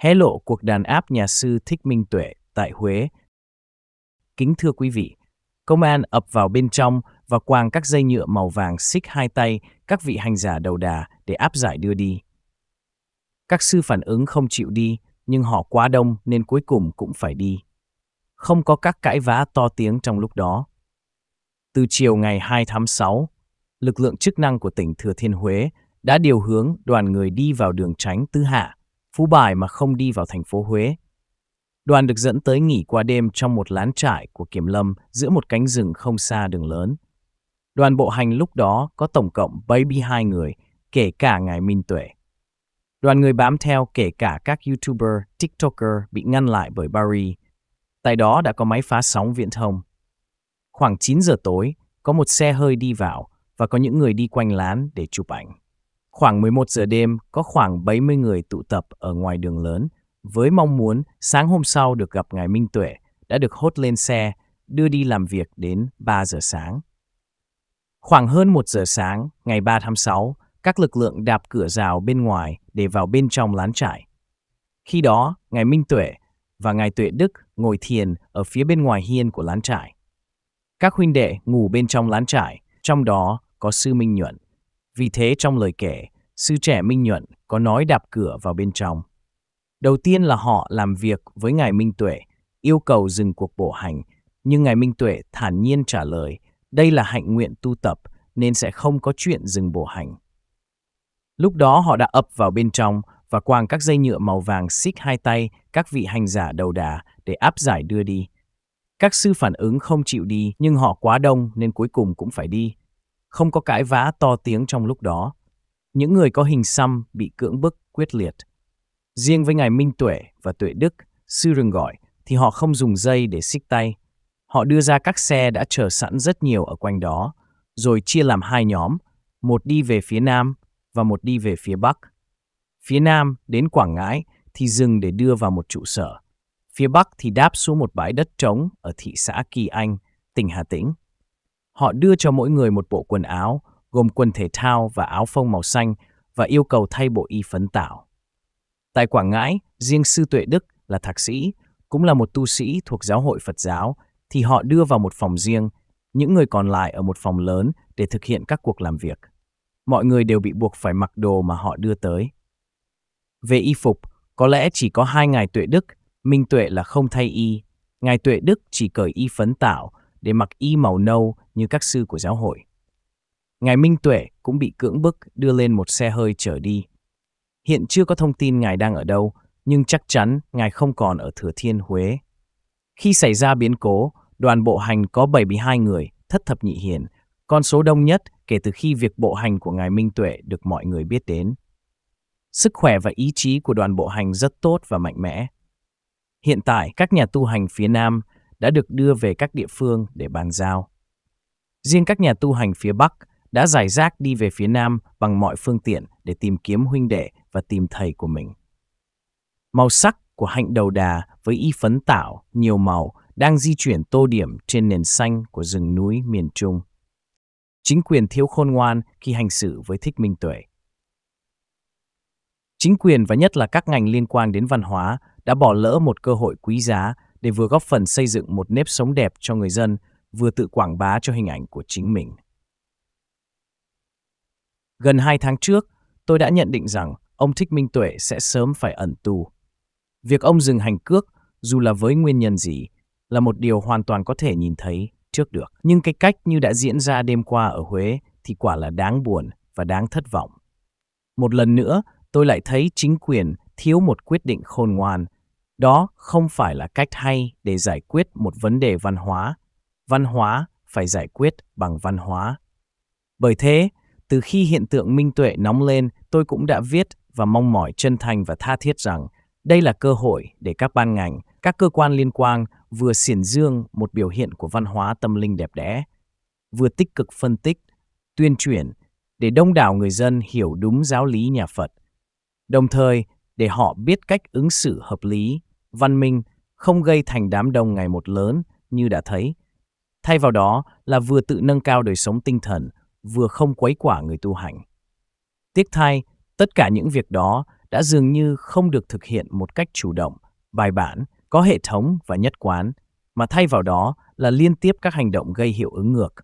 hé lộ cuộc đàn áp nhà sư Thích Minh Tuệ tại Huế. Kính thưa quý vị, công an ập vào bên trong và quàng các dây nhựa màu vàng xích hai tay các vị hành giả đầu đà để áp giải đưa đi. Các sư phản ứng không chịu đi, nhưng họ quá đông nên cuối cùng cũng phải đi. Không có các cãi vã to tiếng trong lúc đó. Từ chiều ngày 2 tháng 6, lực lượng chức năng của tỉnh Thừa Thiên Huế đã điều hướng đoàn người đi vào đường tránh Tư Hạ Phú Bài mà không đi vào thành phố Huế. Đoàn được dẫn tới nghỉ qua đêm trong một lán trải của Kiểm Lâm giữa một cánh rừng không xa đường lớn. Đoàn bộ hành lúc đó có tổng cộng 72 người, kể cả ngài Minh Tuệ. Đoàn người bám theo kể cả các YouTuber, TikToker bị ngăn lại bởi Barry. Tại đó đã có máy phá sóng viễn thông. Khoảng 9 giờ tối, có một xe hơi đi vào và có những người đi quanh lán để chụp ảnh. Khoảng 11 giờ đêm, có khoảng 70 người tụ tập ở ngoài đường lớn với mong muốn sáng hôm sau được gặp Ngài Minh Tuệ đã được hốt lên xe, đưa đi làm việc đến 3 giờ sáng. Khoảng hơn 1 giờ sáng, ngày 3 tháng 6, các lực lượng đạp cửa rào bên ngoài để vào bên trong lán trại. Khi đó, Ngài Minh Tuệ và Ngài Tuệ Đức ngồi thiền ở phía bên ngoài hiên của lán trại. Các huynh đệ ngủ bên trong lán trại, trong đó có Sư Minh Nhuận. Vì thế trong lời kể, sư trẻ Minh Nhuận có nói đạp cửa vào bên trong. Đầu tiên là họ làm việc với Ngài Minh Tuệ, yêu cầu dừng cuộc bổ hành, nhưng Ngài Minh Tuệ thản nhiên trả lời, đây là hạnh nguyện tu tập nên sẽ không có chuyện dừng bổ hành. Lúc đó họ đã ập vào bên trong và quàng các dây nhựa màu vàng xích hai tay các vị hành giả đầu đà để áp giải đưa đi. Các sư phản ứng không chịu đi nhưng họ quá đông nên cuối cùng cũng phải đi không có cãi vã to tiếng trong lúc đó. Những người có hình xăm bị cưỡng bức quyết liệt. Riêng với ngài Minh Tuệ và Tuệ Đức, sư rừng gọi, thì họ không dùng dây để xích tay. Họ đưa ra các xe đã chờ sẵn rất nhiều ở quanh đó, rồi chia làm hai nhóm, một đi về phía nam và một đi về phía bắc. Phía nam đến Quảng Ngãi thì dừng để đưa vào một trụ sở. Phía bắc thì đáp xuống một bãi đất trống ở thị xã Kỳ Anh, tỉnh Hà Tĩnh. Họ đưa cho mỗi người một bộ quần áo, gồm quần thể thao và áo phông màu xanh và yêu cầu thay bộ y phấn tảo. Tại Quảng Ngãi, riêng sư Tuệ Đức là thạc sĩ, cũng là một tu sĩ thuộc giáo hội Phật giáo, thì họ đưa vào một phòng riêng, những người còn lại ở một phòng lớn để thực hiện các cuộc làm việc. Mọi người đều bị buộc phải mặc đồ mà họ đưa tới. Về y phục, có lẽ chỉ có hai ngài Tuệ Đức, Minh Tuệ là không thay y. Ngài Tuệ Đức chỉ cởi y phấn tảo để mặc y màu nâu như các sư của giáo hội. Ngài Minh Tuệ cũng bị cưỡng bức đưa lên một xe hơi chở đi. Hiện chưa có thông tin Ngài đang ở đâu, nhưng chắc chắn Ngài không còn ở Thừa Thiên, Huế. Khi xảy ra biến cố, đoàn bộ hành có 72 người, thất thập nhị hiền, con số đông nhất kể từ khi việc bộ hành của Ngài Minh Tuệ được mọi người biết đến. Sức khỏe và ý chí của đoàn bộ hành rất tốt và mạnh mẽ. Hiện tại, các nhà tu hành phía Nam đã được đưa về các địa phương để bàn giao. Riêng các nhà tu hành phía Bắc đã giải rác đi về phía Nam bằng mọi phương tiện để tìm kiếm huynh đệ và tìm thầy của mình. Màu sắc của hạnh đầu đà với y phấn tạo nhiều màu đang di chuyển tô điểm trên nền xanh của rừng núi miền Trung. Chính quyền thiếu khôn ngoan khi hành xử với thích minh tuệ. Chính quyền và nhất là các ngành liên quan đến văn hóa đã bỏ lỡ một cơ hội quý giá để vừa góp phần xây dựng một nếp sống đẹp cho người dân, vừa tự quảng bá cho hình ảnh của chính mình. Gần hai tháng trước, tôi đã nhận định rằng ông Thích Minh Tuệ sẽ sớm phải ẩn tù. Việc ông dừng hành cước, dù là với nguyên nhân gì, là một điều hoàn toàn có thể nhìn thấy trước được. Nhưng cái cách như đã diễn ra đêm qua ở Huế thì quả là đáng buồn và đáng thất vọng. Một lần nữa, tôi lại thấy chính quyền thiếu một quyết định khôn ngoan đó không phải là cách hay để giải quyết một vấn đề văn hóa. Văn hóa phải giải quyết bằng văn hóa. Bởi thế, từ khi hiện tượng minh tuệ nóng lên, tôi cũng đã viết và mong mỏi chân thành và tha thiết rằng đây là cơ hội để các ban ngành, các cơ quan liên quan vừa xiển dương một biểu hiện của văn hóa tâm linh đẹp đẽ, vừa tích cực phân tích, tuyên truyền để đông đảo người dân hiểu đúng giáo lý nhà Phật, đồng thời để họ biết cách ứng xử hợp lý văn minh, không gây thành đám đông ngày một lớn như đã thấy. Thay vào đó là vừa tự nâng cao đời sống tinh thần, vừa không quấy quả người tu hành. Tiếc thay, tất cả những việc đó đã dường như không được thực hiện một cách chủ động, bài bản, có hệ thống và nhất quán, mà thay vào đó là liên tiếp các hành động gây hiệu ứng ngược.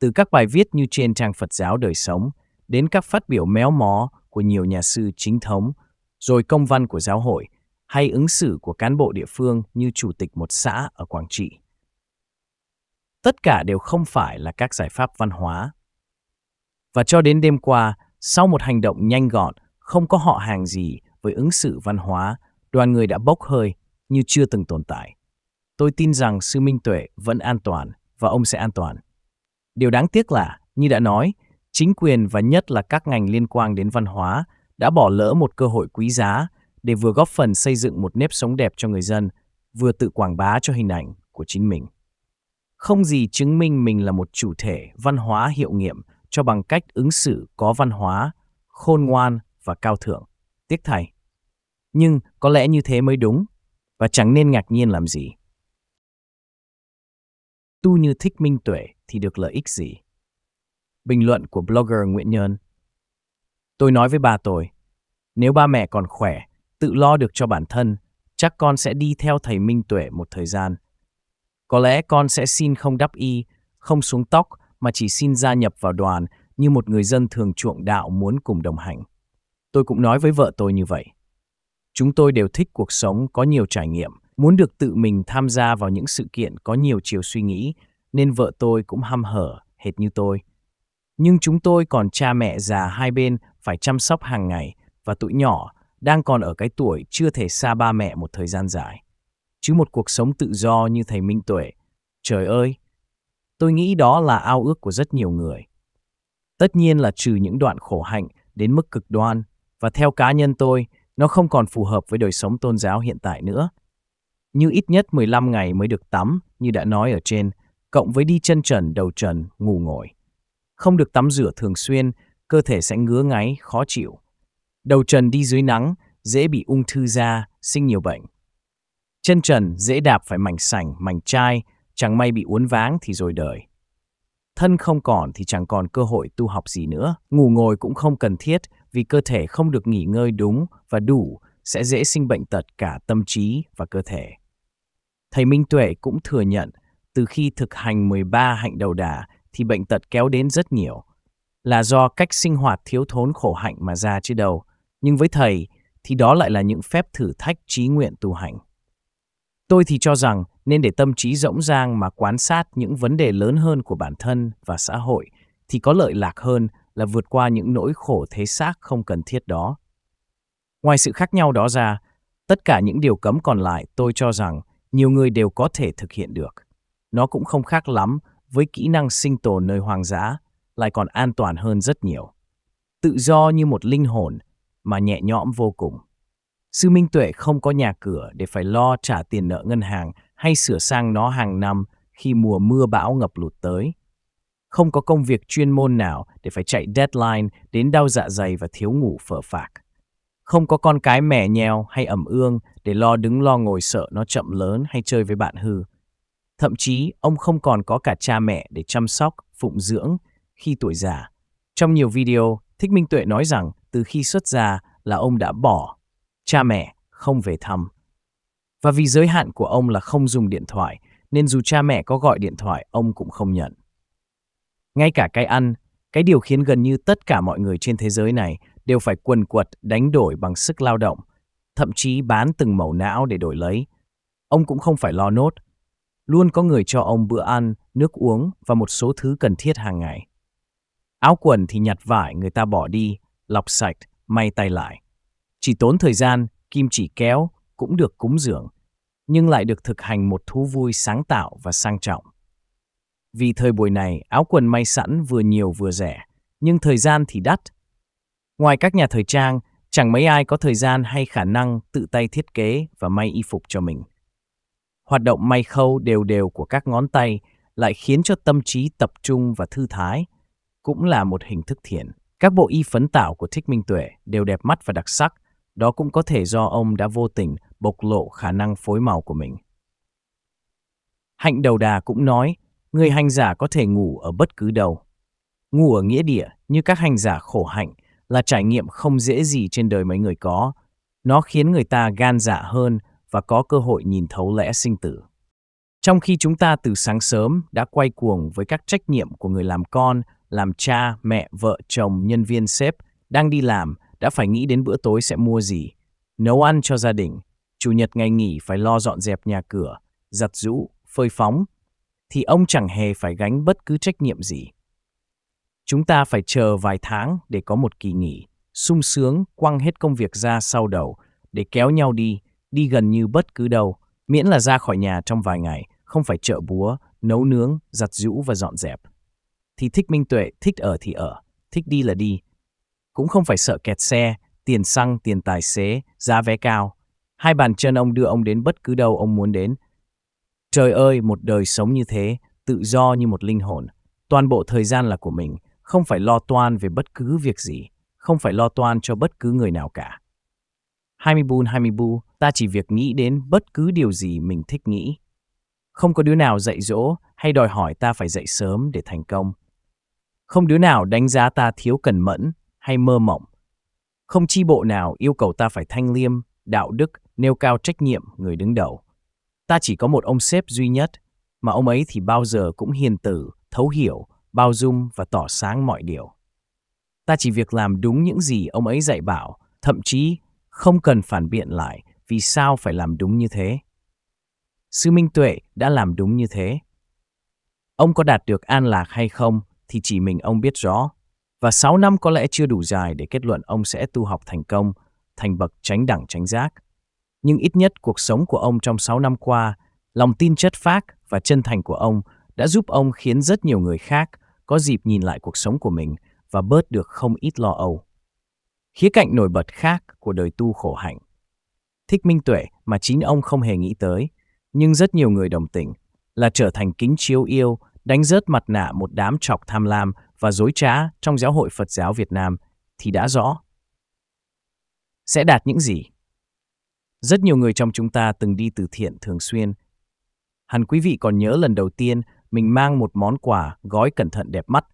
Từ các bài viết như trên trang Phật giáo đời sống, đến các phát biểu méo mó của nhiều nhà sư chính thống, rồi công văn của giáo hội – hay ứng xử của cán bộ địa phương như chủ tịch một xã ở Quảng Trị. Tất cả đều không phải là các giải pháp văn hóa. Và cho đến đêm qua, sau một hành động nhanh gọn, không có họ hàng gì với ứng xử văn hóa, đoàn người đã bốc hơi như chưa từng tồn tại. Tôi tin rằng sư Minh Tuệ vẫn an toàn và ông sẽ an toàn. Điều đáng tiếc là, như đã nói, chính quyền và nhất là các ngành liên quan đến văn hóa đã bỏ lỡ một cơ hội quý giá để vừa góp phần xây dựng một nếp sống đẹp cho người dân, vừa tự quảng bá cho hình ảnh của chính mình. Không gì chứng minh mình là một chủ thể văn hóa hiệu nghiệm cho bằng cách ứng xử có văn hóa, khôn ngoan và cao thượng. Tiếc thầy. Nhưng có lẽ như thế mới đúng, và chẳng nên ngạc nhiên làm gì. Tu như thích minh tuệ thì được lợi ích gì? Bình luận của blogger Nguyễn Nhơn Tôi nói với bà tôi, nếu ba mẹ còn khỏe tự lo được cho bản thân, chắc con sẽ đi theo thầy Minh Tuệ một thời gian. Có lẽ con sẽ xin không đắp y, không xuống tóc mà chỉ xin gia nhập vào đoàn như một người dân thường chuộng đạo muốn cùng đồng hành. Tôi cũng nói với vợ tôi như vậy. Chúng tôi đều thích cuộc sống có nhiều trải nghiệm, muốn được tự mình tham gia vào những sự kiện có nhiều chiều suy nghĩ, nên vợ tôi cũng ham hở, hệt như tôi. Nhưng chúng tôi còn cha mẹ già hai bên phải chăm sóc hàng ngày và tụi nhỏ đang còn ở cái tuổi chưa thể xa ba mẹ một thời gian dài. Chứ một cuộc sống tự do như thầy Minh Tuệ, trời ơi, tôi nghĩ đó là ao ước của rất nhiều người. Tất nhiên là trừ những đoạn khổ hạnh đến mức cực đoan, và theo cá nhân tôi, nó không còn phù hợp với đời sống tôn giáo hiện tại nữa. Như ít nhất 15 ngày mới được tắm, như đã nói ở trên, cộng với đi chân trần, đầu trần, ngủ ngồi. Không được tắm rửa thường xuyên, cơ thể sẽ ngứa ngáy, khó chịu Đầu trần đi dưới nắng, dễ bị ung thư da, sinh nhiều bệnh. Chân trần dễ đạp phải mảnh sảnh, mảnh chai, chẳng may bị uốn váng thì rồi đời. Thân không còn thì chẳng còn cơ hội tu học gì nữa. Ngủ ngồi cũng không cần thiết vì cơ thể không được nghỉ ngơi đúng và đủ sẽ dễ sinh bệnh tật cả tâm trí và cơ thể. Thầy Minh Tuệ cũng thừa nhận từ khi thực hành 13 hạnh đầu đà thì bệnh tật kéo đến rất nhiều. Là do cách sinh hoạt thiếu thốn khổ hạnh mà ra chứ đâu. Nhưng với thầy thì đó lại là những phép thử thách trí nguyện tu hành. Tôi thì cho rằng nên để tâm trí rỗng rang mà quan sát những vấn đề lớn hơn của bản thân và xã hội thì có lợi lạc hơn là vượt qua những nỗi khổ thế xác không cần thiết đó. Ngoài sự khác nhau đó ra, tất cả những điều cấm còn lại tôi cho rằng nhiều người đều có thể thực hiện được. Nó cũng không khác lắm với kỹ năng sinh tồn nơi hoang dã, lại còn an toàn hơn rất nhiều. Tự do như một linh hồn mà nhẹ nhõm vô cùng. Sư Minh Tuệ không có nhà cửa để phải lo trả tiền nợ ngân hàng hay sửa sang nó hàng năm khi mùa mưa bão ngập lụt tới. Không có công việc chuyên môn nào để phải chạy deadline đến đau dạ dày và thiếu ngủ phở phạc. Không có con cái mẻ nheo hay ẩm ương để lo đứng lo ngồi sợ nó chậm lớn hay chơi với bạn hư. Thậm chí, ông không còn có cả cha mẹ để chăm sóc, phụng dưỡng khi tuổi già. Trong nhiều video, Thích Minh Tuệ nói rằng từ khi xuất gia là ông đã bỏ, cha mẹ không về thăm. Và vì giới hạn của ông là không dùng điện thoại, nên dù cha mẹ có gọi điện thoại, ông cũng không nhận. Ngay cả cái ăn, cái điều khiến gần như tất cả mọi người trên thế giới này đều phải quần quật đánh đổi bằng sức lao động, thậm chí bán từng mẩu não để đổi lấy. Ông cũng không phải lo nốt. Luôn có người cho ông bữa ăn, nước uống và một số thứ cần thiết hàng ngày. Áo quần thì nhặt vải người ta bỏ đi, lọc sạch, may tay lại. Chỉ tốn thời gian, kim chỉ kéo cũng được cúng dường, nhưng lại được thực hành một thú vui sáng tạo và sang trọng. Vì thời buổi này, áo quần may sẵn vừa nhiều vừa rẻ, nhưng thời gian thì đắt. Ngoài các nhà thời trang, chẳng mấy ai có thời gian hay khả năng tự tay thiết kế và may y phục cho mình. Hoạt động may khâu đều đều của các ngón tay lại khiến cho tâm trí tập trung và thư thái, cũng là một hình thức thiền. Các bộ y phấn tạo của Thích Minh Tuệ đều đẹp mắt và đặc sắc, đó cũng có thể do ông đã vô tình bộc lộ khả năng phối màu của mình. Hạnh đầu đà cũng nói, người hành giả có thể ngủ ở bất cứ đâu. Ngủ ở nghĩa địa như các hành giả khổ hạnh là trải nghiệm không dễ gì trên đời mấy người có. Nó khiến người ta gan dạ hơn và có cơ hội nhìn thấu lẽ sinh tử. Trong khi chúng ta từ sáng sớm đã quay cuồng với các trách nhiệm của người làm con làm cha, mẹ, vợ, chồng, nhân viên sếp, đang đi làm, đã phải nghĩ đến bữa tối sẽ mua gì, nấu ăn cho gia đình, chủ nhật ngày nghỉ phải lo dọn dẹp nhà cửa, giặt rũ, phơi phóng, thì ông chẳng hề phải gánh bất cứ trách nhiệm gì. Chúng ta phải chờ vài tháng để có một kỳ nghỉ, sung sướng quăng hết công việc ra sau đầu để kéo nhau đi, đi gần như bất cứ đâu, miễn là ra khỏi nhà trong vài ngày, không phải chợ búa, nấu nướng, giặt rũ và dọn dẹp, thì thích minh tuệ, thích ở thì ở, thích đi là đi. Cũng không phải sợ kẹt xe, tiền xăng, tiền tài xế, giá vé cao. Hai bàn chân ông đưa ông đến bất cứ đâu ông muốn đến. Trời ơi, một đời sống như thế, tự do như một linh hồn. Toàn bộ thời gian là của mình, không phải lo toan về bất cứ việc gì, không phải lo toan cho bất cứ người nào cả. hai mươi bun hai mươi bu, ta chỉ việc nghĩ đến bất cứ điều gì mình thích nghĩ. Không có đứa nào dạy dỗ hay đòi hỏi ta phải dậy sớm để thành công. Không đứa nào đánh giá ta thiếu cẩn mẫn hay mơ mộng. Không chi bộ nào yêu cầu ta phải thanh liêm, đạo đức, nêu cao trách nhiệm người đứng đầu. Ta chỉ có một ông sếp duy nhất, mà ông ấy thì bao giờ cũng hiền tử, thấu hiểu, bao dung và tỏ sáng mọi điều. Ta chỉ việc làm đúng những gì ông ấy dạy bảo, thậm chí không cần phản biện lại vì sao phải làm đúng như thế. Sư Minh Tuệ đã làm đúng như thế. Ông có đạt được an lạc hay không thì chỉ mình ông biết rõ. Và 6 năm có lẽ chưa đủ dài để kết luận ông sẽ tu học thành công, thành bậc tránh đẳng tránh giác. Nhưng ít nhất cuộc sống của ông trong 6 năm qua, lòng tin chất phác và chân thành của ông đã giúp ông khiến rất nhiều người khác có dịp nhìn lại cuộc sống của mình và bớt được không ít lo âu. Khía cạnh nổi bật khác của đời tu khổ hạnh. Thích minh tuệ mà chính ông không hề nghĩ tới, nhưng rất nhiều người đồng tình là trở thành kính chiếu yêu đánh rớt mặt nạ một đám trọc tham lam và dối trá trong giáo hội Phật giáo Việt Nam thì đã rõ. Sẽ đạt những gì? Rất nhiều người trong chúng ta từng đi từ thiện thường xuyên. Hẳn quý vị còn nhớ lần đầu tiên mình mang một món quà gói cẩn thận đẹp mắt.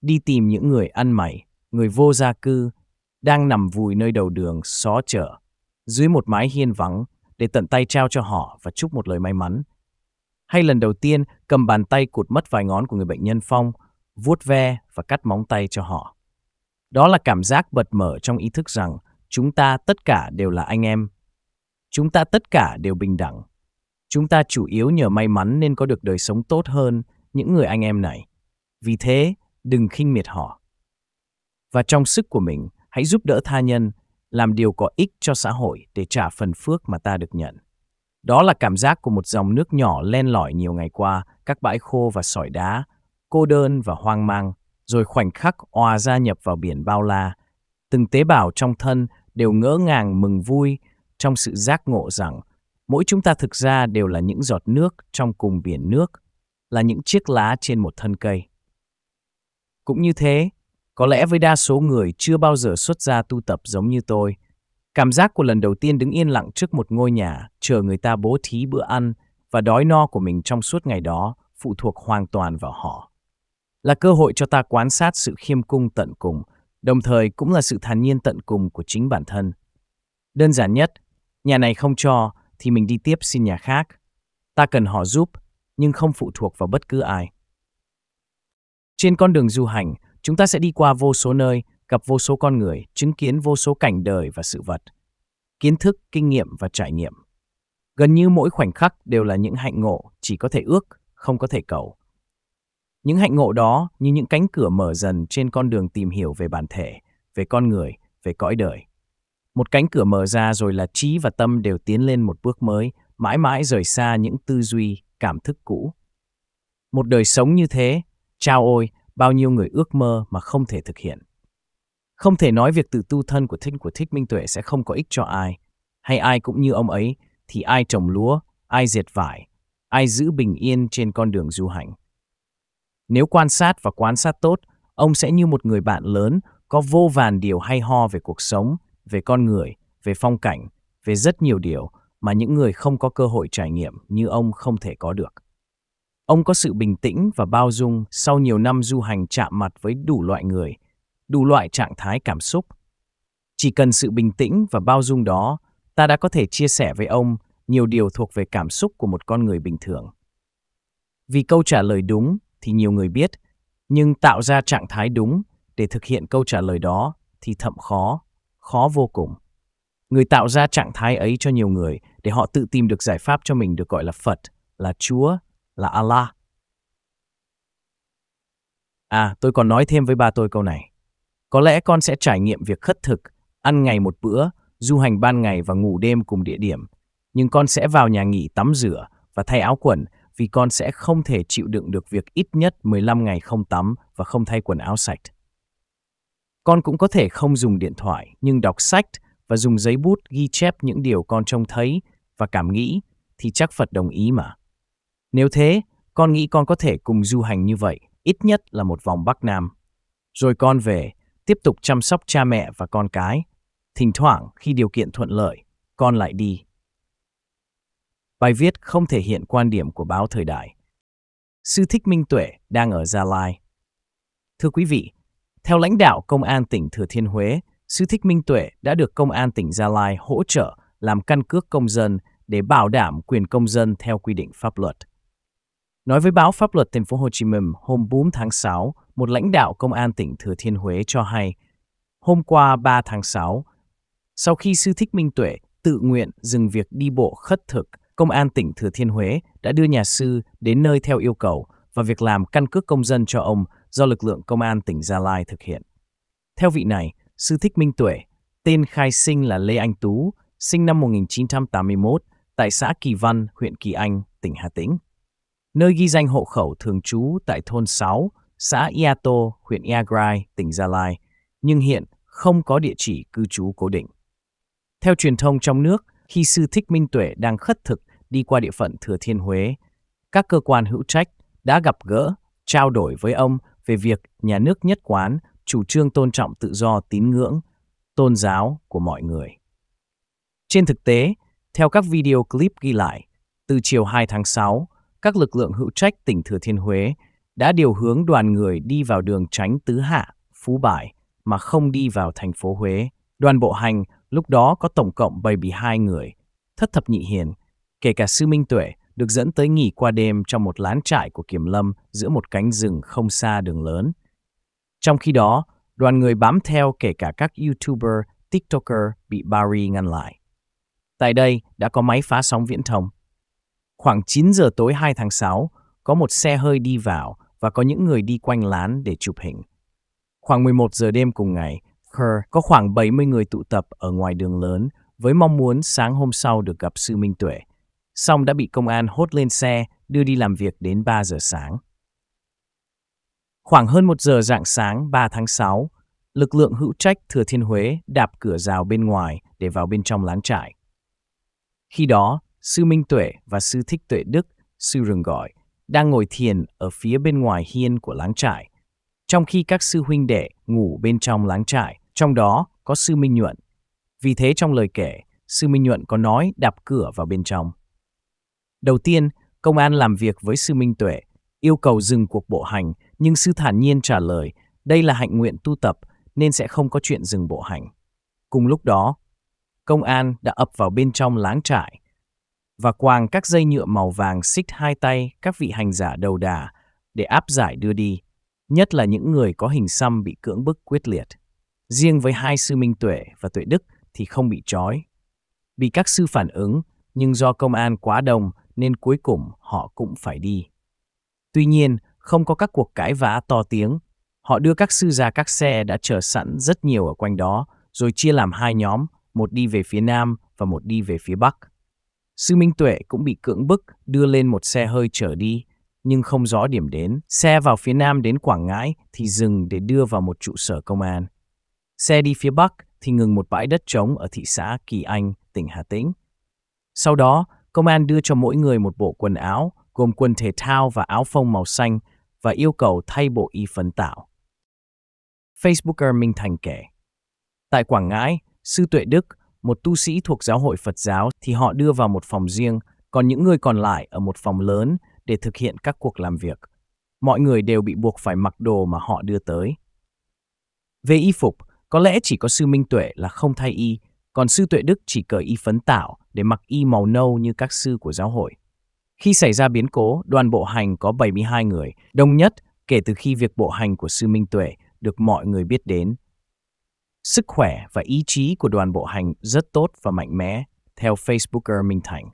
Đi tìm những người ăn mày, người vô gia cư, đang nằm vùi nơi đầu đường xó chợ, dưới một mái hiên vắng để tận tay trao cho họ và chúc một lời may mắn hay lần đầu tiên cầm bàn tay cụt mất vài ngón của người bệnh nhân Phong, vuốt ve và cắt móng tay cho họ. Đó là cảm giác bật mở trong ý thức rằng chúng ta tất cả đều là anh em. Chúng ta tất cả đều bình đẳng. Chúng ta chủ yếu nhờ may mắn nên có được đời sống tốt hơn những người anh em này. Vì thế, đừng khinh miệt họ. Và trong sức của mình, hãy giúp đỡ tha nhân, làm điều có ích cho xã hội để trả phần phước mà ta được nhận. Đó là cảm giác của một dòng nước nhỏ len lỏi nhiều ngày qua, các bãi khô và sỏi đá, cô đơn và hoang mang, rồi khoảnh khắc òa gia nhập vào biển bao la. Từng tế bào trong thân đều ngỡ ngàng mừng vui trong sự giác ngộ rằng mỗi chúng ta thực ra đều là những giọt nước trong cùng biển nước, là những chiếc lá trên một thân cây. Cũng như thế, có lẽ với đa số người chưa bao giờ xuất gia tu tập giống như tôi, Cảm giác của lần đầu tiên đứng yên lặng trước một ngôi nhà, chờ người ta bố thí bữa ăn và đói no của mình trong suốt ngày đó phụ thuộc hoàn toàn vào họ. Là cơ hội cho ta quan sát sự khiêm cung tận cùng, đồng thời cũng là sự thản nhiên tận cùng của chính bản thân. Đơn giản nhất, nhà này không cho thì mình đi tiếp xin nhà khác. Ta cần họ giúp, nhưng không phụ thuộc vào bất cứ ai. Trên con đường du hành, chúng ta sẽ đi qua vô số nơi gặp vô số con người, chứng kiến vô số cảnh đời và sự vật, kiến thức, kinh nghiệm và trải nghiệm. Gần như mỗi khoảnh khắc đều là những hạnh ngộ chỉ có thể ước, không có thể cầu. Những hạnh ngộ đó như những cánh cửa mở dần trên con đường tìm hiểu về bản thể, về con người, về cõi đời. Một cánh cửa mở ra rồi là trí và tâm đều tiến lên một bước mới, mãi mãi rời xa những tư duy, cảm thức cũ. Một đời sống như thế, chao ôi, bao nhiêu người ước mơ mà không thể thực hiện. Không thể nói việc tự tu thân của thích của thích minh tuệ sẽ không có ích cho ai. Hay ai cũng như ông ấy, thì ai trồng lúa, ai dệt vải, ai giữ bình yên trên con đường du hành. Nếu quan sát và quan sát tốt, ông sẽ như một người bạn lớn có vô vàn điều hay ho về cuộc sống, về con người, về phong cảnh, về rất nhiều điều mà những người không có cơ hội trải nghiệm như ông không thể có được. Ông có sự bình tĩnh và bao dung sau nhiều năm du hành chạm mặt với đủ loại người – đủ loại trạng thái cảm xúc. Chỉ cần sự bình tĩnh và bao dung đó, ta đã có thể chia sẻ với ông nhiều điều thuộc về cảm xúc của một con người bình thường. Vì câu trả lời đúng thì nhiều người biết, nhưng tạo ra trạng thái đúng để thực hiện câu trả lời đó thì thậm khó, khó vô cùng. Người tạo ra trạng thái ấy cho nhiều người để họ tự tìm được giải pháp cho mình được gọi là Phật, là Chúa, là Allah. À, tôi còn nói thêm với ba tôi câu này. Có lẽ con sẽ trải nghiệm việc khất thực, ăn ngày một bữa, du hành ban ngày và ngủ đêm cùng địa điểm. Nhưng con sẽ vào nhà nghỉ tắm rửa và thay áo quần vì con sẽ không thể chịu đựng được việc ít nhất 15 ngày không tắm và không thay quần áo sạch. Con cũng có thể không dùng điện thoại nhưng đọc sách và dùng giấy bút ghi chép những điều con trông thấy và cảm nghĩ thì chắc Phật đồng ý mà. Nếu thế, con nghĩ con có thể cùng du hành như vậy, ít nhất là một vòng Bắc Nam. Rồi con về tiếp tục chăm sóc cha mẹ và con cái. Thỉnh thoảng, khi điều kiện thuận lợi, con lại đi. Bài viết không thể hiện quan điểm của báo thời đại. Sư Thích Minh Tuệ đang ở Gia Lai. Thưa quý vị, theo lãnh đạo Công an tỉnh Thừa Thiên Huế, Sư Thích Minh Tuệ đã được Công an tỉnh Gia Lai hỗ trợ làm căn cước công dân để bảo đảm quyền công dân theo quy định pháp luật. Nói với báo Pháp luật Thành phố Hồ Chí Minh hôm 4 tháng 6, một lãnh đạo công an tỉnh Thừa Thiên Huế cho hay, hôm qua 3 tháng 6, sau khi sư Thích Minh Tuệ tự nguyện dừng việc đi bộ khất thực, công an tỉnh Thừa Thiên Huế đã đưa nhà sư đến nơi theo yêu cầu và việc làm căn cước công dân cho ông do lực lượng công an tỉnh Gia Lai thực hiện. Theo vị này, sư Thích Minh Tuệ, tên khai sinh là Lê Anh Tú, sinh năm 1981 tại xã Kỳ Văn, huyện Kỳ Anh, tỉnh Hà Tĩnh nơi ghi danh hộ khẩu thường trú tại thôn 6, xã Iato, huyện Iagrai, tỉnh Gia Lai, nhưng hiện không có địa chỉ cư trú cố định. Theo truyền thông trong nước, khi sư Thích Minh Tuệ đang khất thực đi qua địa phận Thừa Thiên Huế, các cơ quan hữu trách đã gặp gỡ, trao đổi với ông về việc nhà nước nhất quán chủ trương tôn trọng tự do tín ngưỡng, tôn giáo của mọi người. Trên thực tế, theo các video clip ghi lại, từ chiều 2 tháng 6, các lực lượng hữu trách tỉnh Thừa Thiên Huế đã điều hướng đoàn người đi vào đường tránh Tứ Hạ, Phú Bài mà không đi vào thành phố Huế. Đoàn bộ hành lúc đó có tổng cộng 72 người, thất thập nhị hiền, kể cả Sư Minh Tuệ được dẫn tới nghỉ qua đêm trong một lán trại của Kiểm Lâm giữa một cánh rừng không xa đường lớn. Trong khi đó, đoàn người bám theo kể cả các YouTuber, TikToker bị Barry ngăn lại. Tại đây đã có máy phá sóng viễn thông, Khoảng 9 giờ tối 2 tháng 6, có một xe hơi đi vào và có những người đi quanh lán để chụp hình. Khoảng 11 giờ đêm cùng ngày, Kerr có khoảng 70 người tụ tập ở ngoài đường lớn với mong muốn sáng hôm sau được gặp sư Minh Tuệ. Song đã bị công an hốt lên xe, đưa đi làm việc đến 3 giờ sáng. Khoảng hơn 1 giờ rạng sáng 3 tháng 6, lực lượng hữu trách Thừa Thiên Huế đạp cửa rào bên ngoài để vào bên trong láng trại. Khi đó, Sư Minh Tuệ và Sư Thích Tuệ Đức, Sư Rừng Gọi, đang ngồi thiền ở phía bên ngoài hiên của láng trại, trong khi các sư huynh đệ ngủ bên trong láng trại, trong đó có Sư Minh Nhuận. Vì thế trong lời kể, Sư Minh Nhuận có nói đạp cửa vào bên trong. Đầu tiên, công an làm việc với Sư Minh Tuệ, yêu cầu dừng cuộc bộ hành, nhưng Sư thản nhiên trả lời, đây là hạnh nguyện tu tập, nên sẽ không có chuyện dừng bộ hành. Cùng lúc đó, công an đã ập vào bên trong láng trại và quàng các dây nhựa màu vàng xích hai tay các vị hành giả đầu đà để áp giải đưa đi, nhất là những người có hình xăm bị cưỡng bức quyết liệt. Riêng với hai sư Minh Tuệ và Tuệ Đức thì không bị trói. Bị các sư phản ứng, nhưng do công an quá đông nên cuối cùng họ cũng phải đi. Tuy nhiên, không có các cuộc cãi vã to tiếng. Họ đưa các sư ra các xe đã chờ sẵn rất nhiều ở quanh đó, rồi chia làm hai nhóm, một đi về phía nam và một đi về phía bắc. Sư Minh Tuệ cũng bị cưỡng bức đưa lên một xe hơi chở đi, nhưng không rõ điểm đến. Xe vào phía nam đến Quảng Ngãi thì dừng để đưa vào một trụ sở công an. Xe đi phía bắc thì ngừng một bãi đất trống ở thị xã Kỳ Anh, tỉnh Hà Tĩnh. Sau đó, công an đưa cho mỗi người một bộ quần áo, gồm quần thể thao và áo phông màu xanh, và yêu cầu thay bộ y phấn tạo. Facebooker Minh Thành kể, Tại Quảng Ngãi, Sư Tuệ Đức một tu sĩ thuộc giáo hội Phật giáo thì họ đưa vào một phòng riêng, còn những người còn lại ở một phòng lớn để thực hiện các cuộc làm việc. Mọi người đều bị buộc phải mặc đồ mà họ đưa tới. Về y phục, có lẽ chỉ có sư Minh Tuệ là không thay y, còn sư Tuệ Đức chỉ cởi y phấn tạo để mặc y màu nâu như các sư của giáo hội. Khi xảy ra biến cố, đoàn bộ hành có 72 người, đông nhất kể từ khi việc bộ hành của sư Minh Tuệ được mọi người biết đến Sức khỏe và ý chí của đoàn bộ hành rất tốt và mạnh mẽ, theo Facebooker Minh Thành.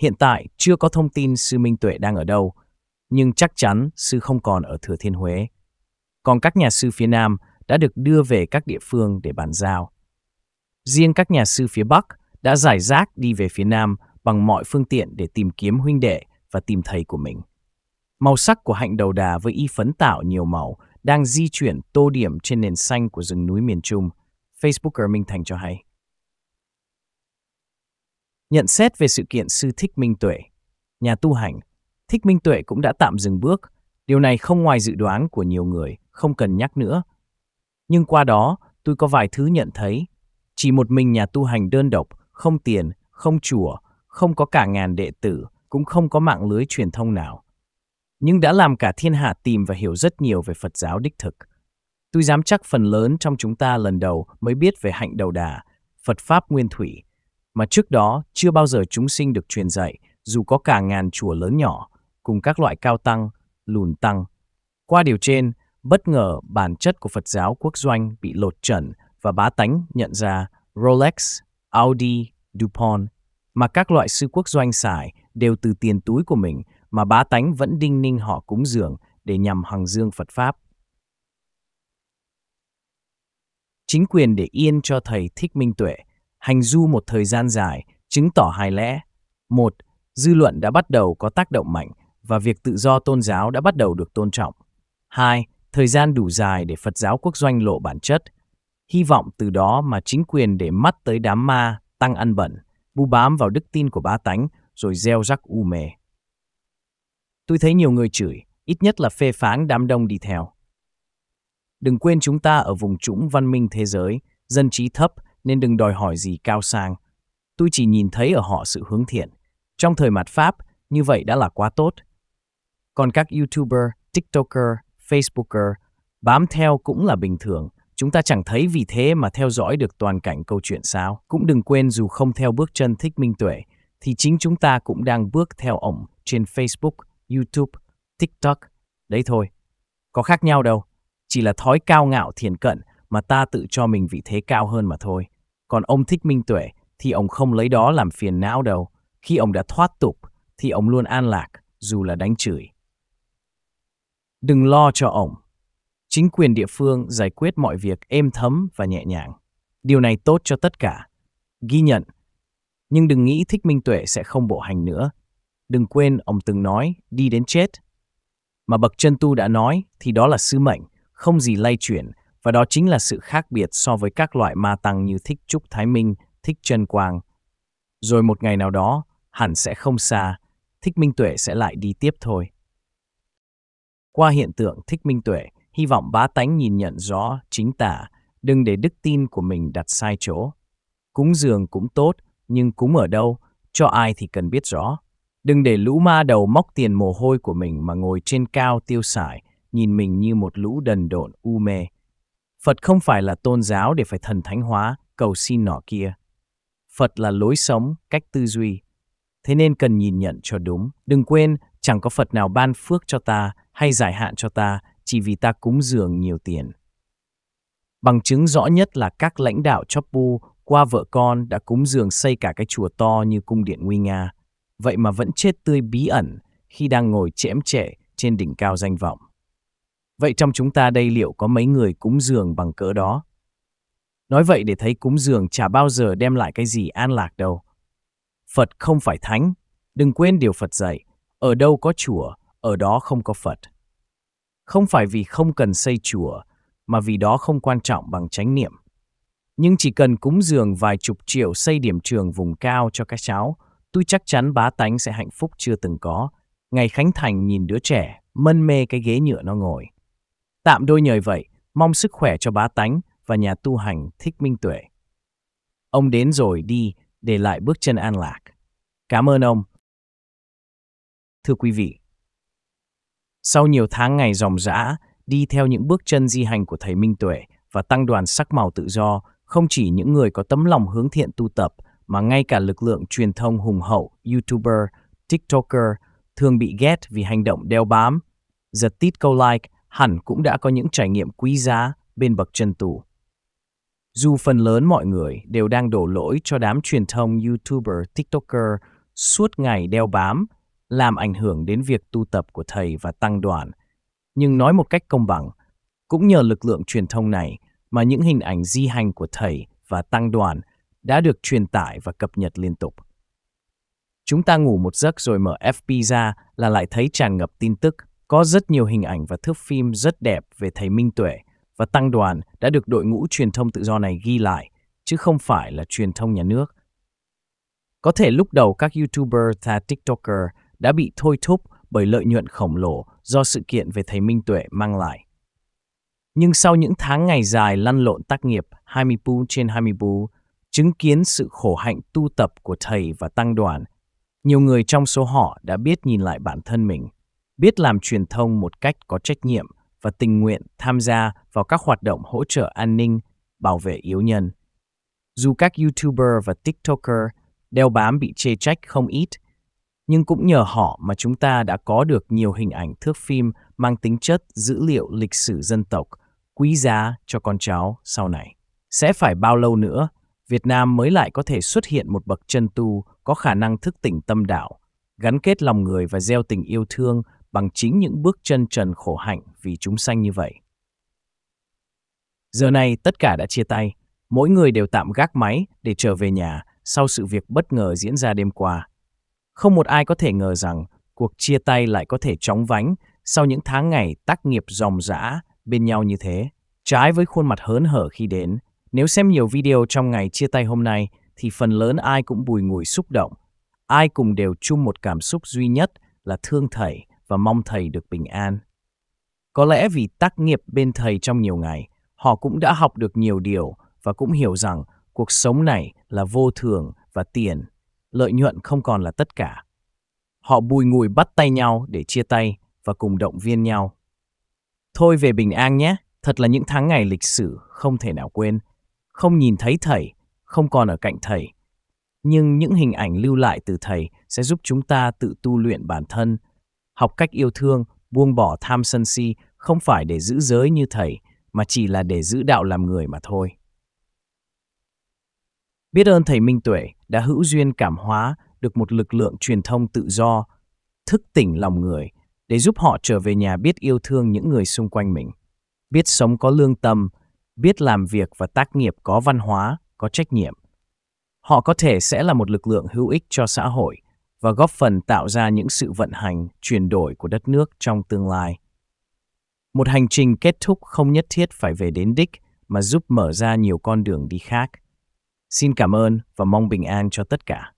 Hiện tại chưa có thông tin sư Minh Tuệ đang ở đâu, nhưng chắc chắn sư không còn ở Thừa Thiên Huế. Còn các nhà sư phía Nam đã được đưa về các địa phương để bàn giao. Riêng các nhà sư phía Bắc đã giải rác đi về phía Nam bằng mọi phương tiện để tìm kiếm huynh đệ và tìm thầy của mình. Màu sắc của hạnh đầu đà với y phấn tạo nhiều màu đang di chuyển tô điểm trên nền xanh của rừng núi miền Trung, Facebooker Minh Thành cho hay. Nhận xét về sự kiện sư Thích Minh Tuệ, nhà tu hành, Thích Minh Tuệ cũng đã tạm dừng bước, điều này không ngoài dự đoán của nhiều người, không cần nhắc nữa. Nhưng qua đó, tôi có vài thứ nhận thấy, chỉ một mình nhà tu hành đơn độc, không tiền, không chùa, không có cả ngàn đệ tử, cũng không có mạng lưới truyền thông nào nhưng đã làm cả thiên hạ tìm và hiểu rất nhiều về Phật giáo đích thực. Tôi dám chắc phần lớn trong chúng ta lần đầu mới biết về hạnh đầu đà, Phật Pháp nguyên thủy, mà trước đó chưa bao giờ chúng sinh được truyền dạy, dù có cả ngàn chùa lớn nhỏ, cùng các loại cao tăng, lùn tăng. Qua điều trên, bất ngờ bản chất của Phật giáo quốc doanh bị lột trần và bá tánh nhận ra Rolex, Audi, DuPont mà các loại sư quốc doanh xài đều từ tiền túi của mình mà bá tánh vẫn đinh ninh họ cúng dường để nhằm hằng dương Phật Pháp. Chính quyền để yên cho thầy Thích Minh Tuệ hành du một thời gian dài chứng tỏ hai lẽ. Một, dư luận đã bắt đầu có tác động mạnh và việc tự do tôn giáo đã bắt đầu được tôn trọng. Hai, thời gian đủ dài để Phật giáo quốc doanh lộ bản chất. Hy vọng từ đó mà chính quyền để mắt tới đám ma, tăng ăn bẩn, bu bám vào đức tin của bá tánh rồi gieo rắc u mê. Tôi thấy nhiều người chửi, ít nhất là phê phán đám đông đi theo. Đừng quên chúng ta ở vùng trũng văn minh thế giới, dân trí thấp nên đừng đòi hỏi gì cao sang. Tôi chỉ nhìn thấy ở họ sự hướng thiện. Trong thời mặt Pháp, như vậy đã là quá tốt. Còn các YouTuber, TikToker, Facebooker bám theo cũng là bình thường. Chúng ta chẳng thấy vì thế mà theo dõi được toàn cảnh câu chuyện sao. Cũng đừng quên dù không theo bước chân thích minh tuệ, thì chính chúng ta cũng đang bước theo ổng trên Facebook, YouTube, TikTok. Đấy thôi. Có khác nhau đâu. Chỉ là thói cao ngạo thiền cận mà ta tự cho mình vị thế cao hơn mà thôi. Còn ông thích minh tuệ thì ông không lấy đó làm phiền não đâu. Khi ông đã thoát tục thì ông luôn an lạc dù là đánh chửi. Đừng lo cho ông. Chính quyền địa phương giải quyết mọi việc êm thấm và nhẹ nhàng. Điều này tốt cho tất cả. Ghi nhận. Nhưng đừng nghĩ thích minh tuệ sẽ không bộ hành nữa đừng quên ông từng nói đi đến chết. Mà bậc chân tu đã nói thì đó là sứ mệnh, không gì lay chuyển và đó chính là sự khác biệt so với các loại ma tăng như thích trúc thái minh, thích chân quang. Rồi một ngày nào đó, hẳn sẽ không xa, thích minh tuệ sẽ lại đi tiếp thôi. Qua hiện tượng thích minh tuệ, hy vọng bá tánh nhìn nhận rõ chính tả, đừng để đức tin của mình đặt sai chỗ. Cúng dường cũng tốt, nhưng cúng ở đâu, cho ai thì cần biết rõ. Đừng để lũ ma đầu móc tiền mồ hôi của mình mà ngồi trên cao tiêu xài, nhìn mình như một lũ đần độn u mê. Phật không phải là tôn giáo để phải thần thánh hóa, cầu xin nọ kia. Phật là lối sống, cách tư duy. Thế nên cần nhìn nhận cho đúng. Đừng quên, chẳng có Phật nào ban phước cho ta hay giải hạn cho ta chỉ vì ta cúng dường nhiều tiền. Bằng chứng rõ nhất là các lãnh đạo Chopu qua vợ con đã cúng dường xây cả cái chùa to như cung điện Nguy Nga vậy mà vẫn chết tươi bí ẩn khi đang ngồi chễm trệ trên đỉnh cao danh vọng. Vậy trong chúng ta đây liệu có mấy người cúng dường bằng cỡ đó? Nói vậy để thấy cúng dường chả bao giờ đem lại cái gì an lạc đâu. Phật không phải thánh, đừng quên điều Phật dạy, ở đâu có chùa, ở đó không có Phật. Không phải vì không cần xây chùa, mà vì đó không quan trọng bằng chánh niệm. Nhưng chỉ cần cúng dường vài chục triệu xây điểm trường vùng cao cho các cháu, Tôi chắc chắn bá tánh sẽ hạnh phúc chưa từng có. Ngày Khánh Thành nhìn đứa trẻ, mân mê cái ghế nhựa nó ngồi. Tạm đôi nhời vậy, mong sức khỏe cho bá tánh và nhà tu hành thích minh tuệ. Ông đến rồi đi, để lại bước chân an lạc. Cảm ơn ông. Thưa quý vị, sau nhiều tháng ngày dòng dã, đi theo những bước chân di hành của Thầy Minh Tuệ và tăng đoàn sắc màu tự do, không chỉ những người có tấm lòng hướng thiện tu tập mà ngay cả lực lượng truyền thông hùng hậu, YouTuber, TikToker thường bị ghét vì hành động đeo bám. The câu Like hẳn cũng đã có những trải nghiệm quý giá bên bậc chân tù. Dù phần lớn mọi người đều đang đổ lỗi cho đám truyền thông YouTuber, TikToker suốt ngày đeo bám, làm ảnh hưởng đến việc tu tập của thầy và tăng đoàn. Nhưng nói một cách công bằng, cũng nhờ lực lượng truyền thông này mà những hình ảnh di hành của thầy và tăng đoàn – đã được truyền tải và cập nhật liên tục. Chúng ta ngủ một giấc rồi mở FB ra là lại thấy tràn ngập tin tức, có rất nhiều hình ảnh và thước phim rất đẹp về thầy Minh Tuệ và tăng đoàn đã được đội ngũ truyền thông tự do này ghi lại, chứ không phải là truyền thông nhà nước. Có thể lúc đầu các YouTuber và TikToker đã bị thôi thúc bởi lợi nhuận khổng lồ do sự kiện về thầy Minh Tuệ mang lại. Nhưng sau những tháng ngày dài lăn lộn tác nghiệp 20 bu trên 20 bu, chứng kiến sự khổ hạnh tu tập của thầy và tăng đoàn, nhiều người trong số họ đã biết nhìn lại bản thân mình, biết làm truyền thông một cách có trách nhiệm và tình nguyện tham gia vào các hoạt động hỗ trợ an ninh, bảo vệ yếu nhân. Dù các YouTuber và TikToker đeo bám bị chê trách không ít, nhưng cũng nhờ họ mà chúng ta đã có được nhiều hình ảnh thước phim mang tính chất dữ liệu lịch sử dân tộc quý giá cho con cháu sau này. Sẽ phải bao lâu nữa Việt Nam mới lại có thể xuất hiện một bậc chân tu có khả năng thức tỉnh tâm đạo, gắn kết lòng người và gieo tình yêu thương bằng chính những bước chân trần khổ hạnh vì chúng sanh như vậy. Giờ này tất cả đã chia tay, mỗi người đều tạm gác máy để trở về nhà sau sự việc bất ngờ diễn ra đêm qua. Không một ai có thể ngờ rằng cuộc chia tay lại có thể chóng vánh sau những tháng ngày tác nghiệp dòng dã bên nhau như thế. Trái với khuôn mặt hớn hở khi đến, nếu xem nhiều video trong ngày chia tay hôm nay, thì phần lớn ai cũng bùi ngùi xúc động. Ai cùng đều chung một cảm xúc duy nhất là thương thầy và mong thầy được bình an. Có lẽ vì tác nghiệp bên thầy trong nhiều ngày, họ cũng đã học được nhiều điều và cũng hiểu rằng cuộc sống này là vô thường và tiền, lợi nhuận không còn là tất cả. Họ bùi ngùi bắt tay nhau để chia tay và cùng động viên nhau. Thôi về bình an nhé, thật là những tháng ngày lịch sử không thể nào quên không nhìn thấy thầy, không còn ở cạnh thầy. Nhưng những hình ảnh lưu lại từ thầy sẽ giúp chúng ta tự tu luyện bản thân, học cách yêu thương, buông bỏ tham sân si không phải để giữ giới như thầy, mà chỉ là để giữ đạo làm người mà thôi. Biết ơn thầy Minh Tuệ đã hữu duyên cảm hóa được một lực lượng truyền thông tự do, thức tỉnh lòng người để giúp họ trở về nhà biết yêu thương những người xung quanh mình, biết sống có lương tâm, biết làm việc và tác nghiệp có văn hóa, có trách nhiệm. Họ có thể sẽ là một lực lượng hữu ích cho xã hội và góp phần tạo ra những sự vận hành, chuyển đổi của đất nước trong tương lai. Một hành trình kết thúc không nhất thiết phải về đến đích mà giúp mở ra nhiều con đường đi khác. Xin cảm ơn và mong bình an cho tất cả.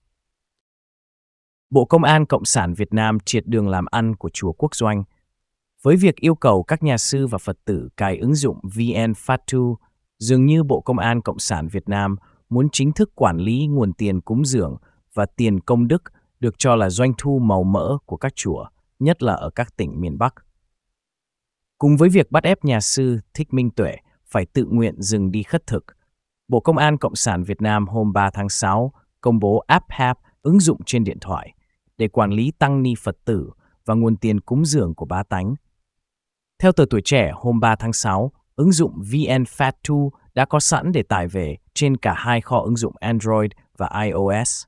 Bộ Công an Cộng sản Việt Nam triệt đường làm ăn của Chùa Quốc Doanh – với việc yêu cầu các nhà sư và Phật tử cài ứng dụng VN Fatu, dường như Bộ Công an Cộng sản Việt Nam muốn chính thức quản lý nguồn tiền cúng dường và tiền công đức được cho là doanh thu màu mỡ của các chùa, nhất là ở các tỉnh miền Bắc. Cùng với việc bắt ép nhà sư Thích Minh Tuệ phải tự nguyện dừng đi khất thực, Bộ Công an Cộng sản Việt Nam hôm 3 tháng 6 công bố app Hap ứng dụng trên điện thoại để quản lý tăng ni Phật tử và nguồn tiền cúng dường của bá tánh theo tờ Tuổi Trẻ hôm 3 tháng 6, ứng dụng VN fat 2 đã có sẵn để tải về trên cả hai kho ứng dụng Android và iOS.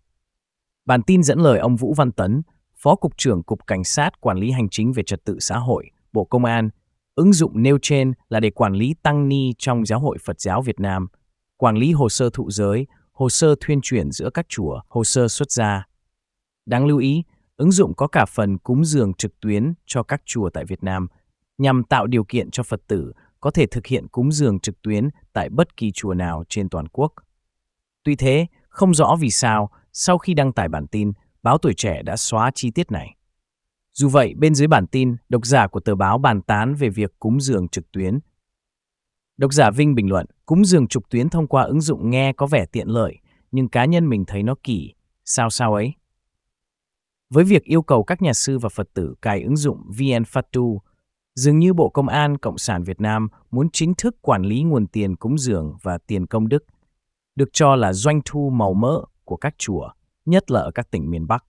Bản tin dẫn lời ông Vũ Văn Tấn, Phó Cục trưởng Cục Cảnh sát Quản lý Hành chính về Trật tự xã hội, Bộ Công an, ứng dụng nêu trên là để quản lý tăng ni trong giáo hội Phật giáo Việt Nam, quản lý hồ sơ thụ giới, hồ sơ thuyên truyền giữa các chùa, hồ sơ xuất gia. Đáng lưu ý, ứng dụng có cả phần cúng dường trực tuyến cho các chùa tại Việt Nam – nhằm tạo điều kiện cho Phật tử có thể thực hiện cúng dường trực tuyến tại bất kỳ chùa nào trên toàn quốc. Tuy thế, không rõ vì sao, sau khi đăng tải bản tin, báo Tuổi Trẻ đã xóa chi tiết này. Dù vậy, bên dưới bản tin, độc giả của tờ báo bàn tán về việc cúng dường trực tuyến. Độc giả Vinh bình luận, cúng dường trực tuyến thông qua ứng dụng nghe có vẻ tiện lợi, nhưng cá nhân mình thấy nó kỳ, sao sao ấy. Với việc yêu cầu các nhà sư và Phật tử cài ứng dụng VN Fatu Dường như Bộ Công an Cộng sản Việt Nam muốn chính thức quản lý nguồn tiền cúng dường và tiền công đức, được cho là doanh thu màu mỡ của các chùa, nhất là ở các tỉnh miền Bắc.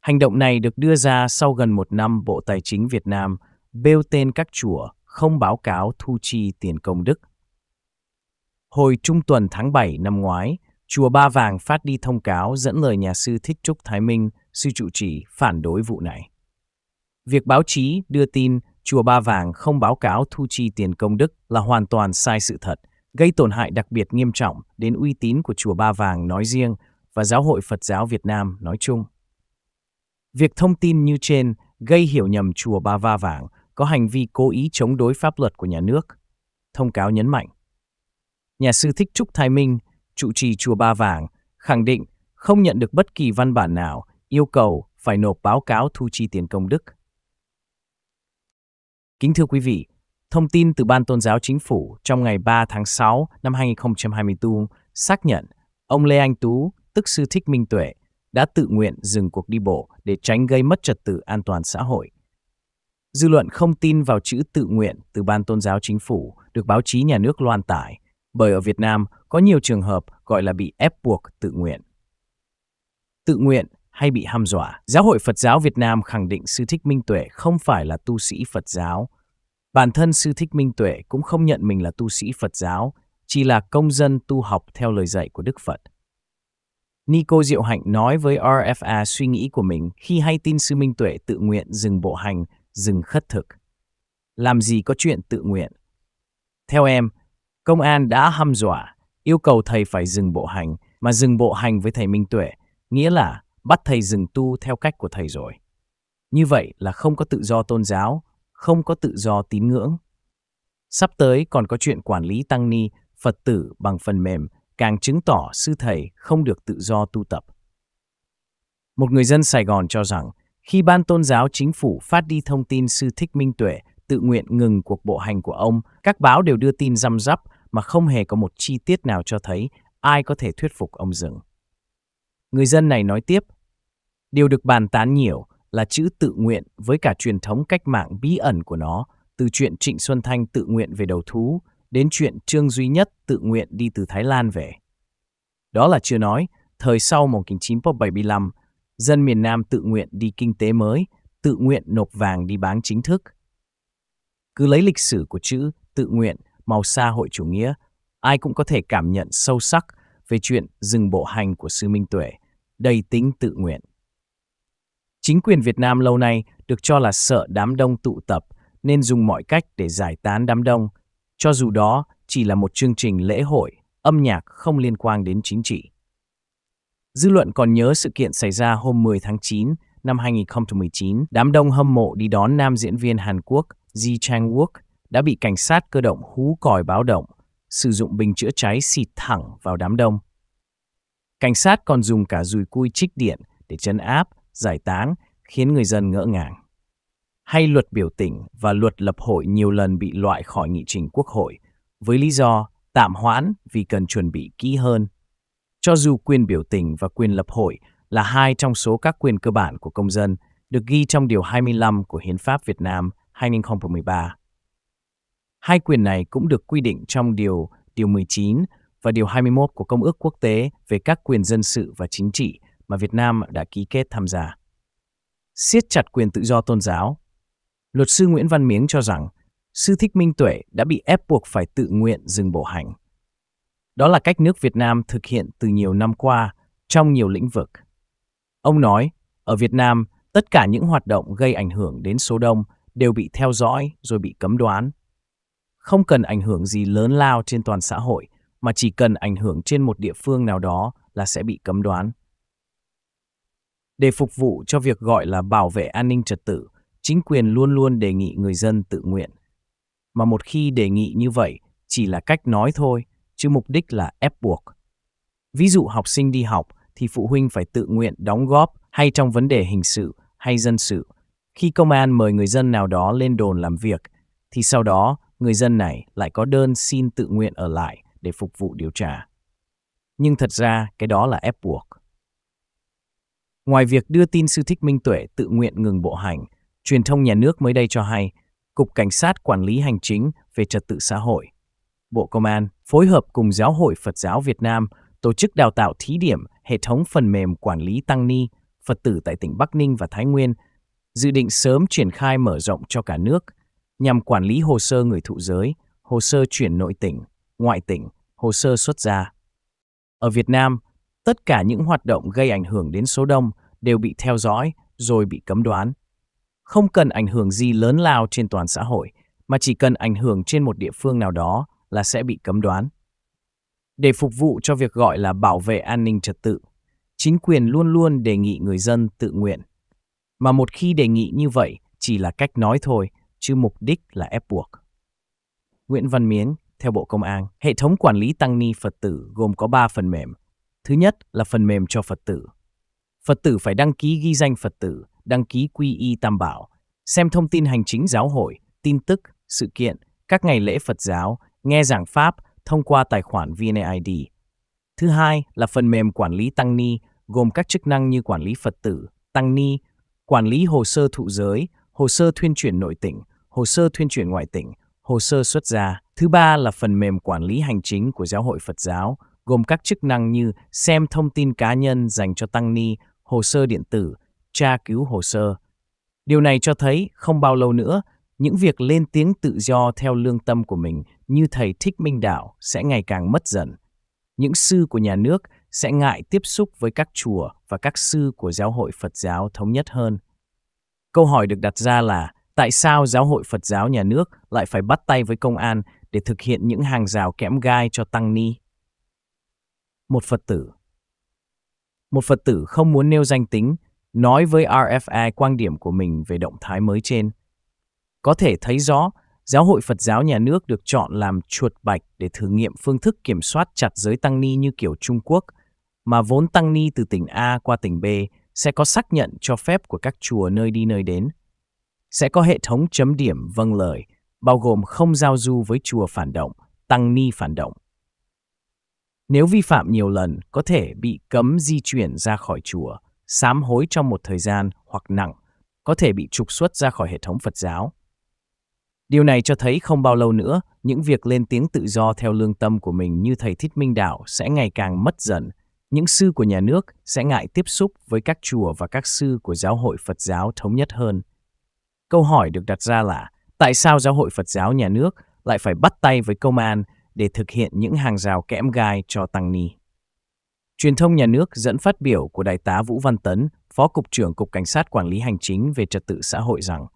Hành động này được đưa ra sau gần một năm Bộ Tài chính Việt Nam bêu tên các chùa không báo cáo thu chi tiền công đức. Hồi trung tuần tháng 7 năm ngoái, Chùa Ba Vàng phát đi thông cáo dẫn lời nhà sư Thích Trúc Thái Minh, sư trụ trì phản đối vụ này. Việc báo chí đưa tin Chùa Ba Vàng không báo cáo thu chi tiền công đức là hoàn toàn sai sự thật, gây tổn hại đặc biệt nghiêm trọng đến uy tín của Chùa Ba Vàng nói riêng và Giáo hội Phật giáo Việt Nam nói chung. Việc thông tin như trên gây hiểu nhầm Chùa Ba Va Vàng có hành vi cố ý chống đối pháp luật của nhà nước. Thông cáo nhấn mạnh. Nhà sư Thích Trúc Thái Minh, trụ trì Chùa Ba Vàng, khẳng định không nhận được bất kỳ văn bản nào yêu cầu phải nộp báo cáo thu chi tiền công đức Kính thưa quý vị, thông tin từ Ban Tôn giáo Chính phủ trong ngày 3 tháng 6 năm 2024 xác nhận ông Lê Anh Tú, tức sư Thích Minh Tuệ, đã tự nguyện dừng cuộc đi bộ để tránh gây mất trật tự an toàn xã hội. Dư luận không tin vào chữ tự nguyện từ Ban Tôn giáo Chính phủ được báo chí nhà nước loan tải, bởi ở Việt Nam có nhiều trường hợp gọi là bị ép buộc tự nguyện. Tự nguyện hay bị ham dọa. Giáo hội Phật giáo Việt Nam khẳng định Sư Thích Minh Tuệ không phải là tu sĩ Phật giáo. Bản thân Sư Thích Minh Tuệ cũng không nhận mình là tu sĩ Phật giáo, chỉ là công dân tu học theo lời dạy của Đức Phật. Nico Diệu Hạnh nói với RFA suy nghĩ của mình khi hay tin Sư Minh Tuệ tự nguyện dừng bộ hành, dừng khất thực. Làm gì có chuyện tự nguyện? Theo em, công an đã hăm dọa, yêu cầu thầy phải dừng bộ hành, mà dừng bộ hành với thầy Minh Tuệ, nghĩa là bắt thầy dừng tu theo cách của thầy rồi. Như vậy là không có tự do tôn giáo, không có tự do tín ngưỡng. Sắp tới còn có chuyện quản lý tăng ni, Phật tử bằng phần mềm càng chứng tỏ sư thầy không được tự do tu tập. Một người dân Sài Gòn cho rằng, khi ban tôn giáo chính phủ phát đi thông tin sư Thích Minh Tuệ tự nguyện ngừng cuộc bộ hành của ông, các báo đều đưa tin răm rắp mà không hề có một chi tiết nào cho thấy ai có thể thuyết phục ông dừng. Người dân này nói tiếp, Điều được bàn tán nhiều là chữ tự nguyện với cả truyền thống cách mạng bí ẩn của nó, từ chuyện Trịnh Xuân Thanh tự nguyện về đầu thú đến chuyện Trương Duy Nhất tự nguyện đi từ Thái Lan về. Đó là chưa nói, thời sau 1975, dân miền Nam tự nguyện đi kinh tế mới, tự nguyện nộp vàng đi bán chính thức. Cứ lấy lịch sử của chữ tự nguyện, màu xa hội chủ nghĩa, ai cũng có thể cảm nhận sâu sắc về chuyện dừng bộ hành của Sư Minh Tuệ, đầy tính tự nguyện. Chính quyền Việt Nam lâu nay được cho là sợ đám đông tụ tập nên dùng mọi cách để giải tán đám đông, cho dù đó chỉ là một chương trình lễ hội, âm nhạc không liên quan đến chính trị. Dư luận còn nhớ sự kiện xảy ra hôm 10 tháng 9 năm 2019, đám đông hâm mộ đi đón nam diễn viên Hàn Quốc Ji Chang-wook đã bị cảnh sát cơ động hú còi báo động, sử dụng bình chữa cháy xịt thẳng vào đám đông. Cảnh sát còn dùng cả dùi cui trích điện để chấn áp giải tán khiến người dân ngỡ ngàng. Hay luật biểu tình và luật lập hội nhiều lần bị loại khỏi nghị trình quốc hội với lý do tạm hoãn vì cần chuẩn bị kỹ hơn. Cho dù quyền biểu tình và quyền lập hội là hai trong số các quyền cơ bản của công dân được ghi trong Điều 25 của Hiến pháp Việt Nam 2013. Hai quyền này cũng được quy định trong Điều Điều 19 và Điều 21 của Công ước Quốc tế về các quyền dân sự và chính trị mà Việt Nam đã ký kết tham gia. Siết chặt quyền tự do tôn giáo Luật sư Nguyễn Văn Miếng cho rằng sư Thích Minh Tuệ đã bị ép buộc phải tự nguyện dừng bộ hành. Đó là cách nước Việt Nam thực hiện từ nhiều năm qua trong nhiều lĩnh vực. Ông nói, ở Việt Nam, tất cả những hoạt động gây ảnh hưởng đến số đông đều bị theo dõi rồi bị cấm đoán. Không cần ảnh hưởng gì lớn lao trên toàn xã hội, mà chỉ cần ảnh hưởng trên một địa phương nào đó là sẽ bị cấm đoán. Để phục vụ cho việc gọi là bảo vệ an ninh trật tự, chính quyền luôn luôn đề nghị người dân tự nguyện. Mà một khi đề nghị như vậy, chỉ là cách nói thôi, chứ mục đích là ép buộc. Ví dụ học sinh đi học thì phụ huynh phải tự nguyện đóng góp hay trong vấn đề hình sự hay dân sự. Khi công an mời người dân nào đó lên đồn làm việc, thì sau đó người dân này lại có đơn xin tự nguyện ở lại để phục vụ điều tra. Nhưng thật ra cái đó là ép buộc. Ngoài việc đưa tin sư Thích Minh Tuệ tự nguyện ngừng bộ hành, truyền thông nhà nước mới đây cho hay, Cục Cảnh sát Quản lý Hành chính về Trật tự xã hội, Bộ Công an phối hợp cùng Giáo hội Phật giáo Việt Nam tổ chức đào tạo thí điểm hệ thống phần mềm quản lý tăng ni, Phật tử tại tỉnh Bắc Ninh và Thái Nguyên, dự định sớm triển khai mở rộng cho cả nước nhằm quản lý hồ sơ người thụ giới, hồ sơ chuyển nội tỉnh, ngoại tỉnh, hồ sơ xuất gia. Ở Việt Nam, Tất cả những hoạt động gây ảnh hưởng đến số đông đều bị theo dõi rồi bị cấm đoán. Không cần ảnh hưởng gì lớn lao trên toàn xã hội, mà chỉ cần ảnh hưởng trên một địa phương nào đó là sẽ bị cấm đoán. Để phục vụ cho việc gọi là bảo vệ an ninh trật tự, chính quyền luôn luôn đề nghị người dân tự nguyện. Mà một khi đề nghị như vậy chỉ là cách nói thôi, chứ mục đích là ép buộc. Nguyễn Văn Miến, theo Bộ Công an, hệ thống quản lý tăng ni Phật tử gồm có 3 phần mềm – Thứ nhất là phần mềm cho Phật tử. Phật tử phải đăng ký ghi danh Phật tử, đăng ký quy y tam bảo, xem thông tin hành chính giáo hội, tin tức, sự kiện, các ngày lễ Phật giáo, nghe giảng Pháp thông qua tài khoản VNID. Thứ hai là phần mềm quản lý tăng ni, gồm các chức năng như quản lý Phật tử, tăng ni, quản lý hồ sơ thụ giới, hồ sơ thuyên chuyển nội tỉnh, hồ sơ thuyên chuyển ngoại tỉnh, hồ sơ xuất gia. Thứ ba là phần mềm quản lý hành chính của Giáo hội Phật giáo, gồm các chức năng như xem thông tin cá nhân dành cho tăng ni, hồ sơ điện tử, tra cứu hồ sơ. Điều này cho thấy không bao lâu nữa, những việc lên tiếng tự do theo lương tâm của mình như thầy Thích Minh Đạo sẽ ngày càng mất dần. Những sư của nhà nước sẽ ngại tiếp xúc với các chùa và các sư của giáo hội Phật giáo thống nhất hơn. Câu hỏi được đặt ra là tại sao giáo hội Phật giáo nhà nước lại phải bắt tay với công an để thực hiện những hàng rào kẽm gai cho tăng ni? một Phật tử. Một Phật tử không muốn nêu danh tính, nói với RFI quan điểm của mình về động thái mới trên. Có thể thấy rõ, giáo hội Phật giáo nhà nước được chọn làm chuột bạch để thử nghiệm phương thức kiểm soát chặt giới tăng ni như kiểu Trung Quốc, mà vốn tăng ni từ tỉnh A qua tỉnh B sẽ có xác nhận cho phép của các chùa nơi đi nơi đến. Sẽ có hệ thống chấm điểm vâng lời, bao gồm không giao du với chùa phản động, tăng ni phản động. Nếu vi phạm nhiều lần, có thể bị cấm di chuyển ra khỏi chùa, sám hối trong một thời gian hoặc nặng, có thể bị trục xuất ra khỏi hệ thống Phật giáo. Điều này cho thấy không bao lâu nữa, những việc lên tiếng tự do theo lương tâm của mình như thầy Thích Minh Đạo sẽ ngày càng mất dần. Những sư của nhà nước sẽ ngại tiếp xúc với các chùa và các sư của giáo hội Phật giáo thống nhất hơn. Câu hỏi được đặt ra là tại sao giáo hội Phật giáo nhà nước lại phải bắt tay với công an để thực hiện những hàng rào kẽm gai cho tăng ni. Truyền thông nhà nước dẫn phát biểu của Đại tá Vũ Văn Tấn, Phó Cục trưởng Cục Cảnh sát Quản lý Hành chính về Trật tự xã hội rằng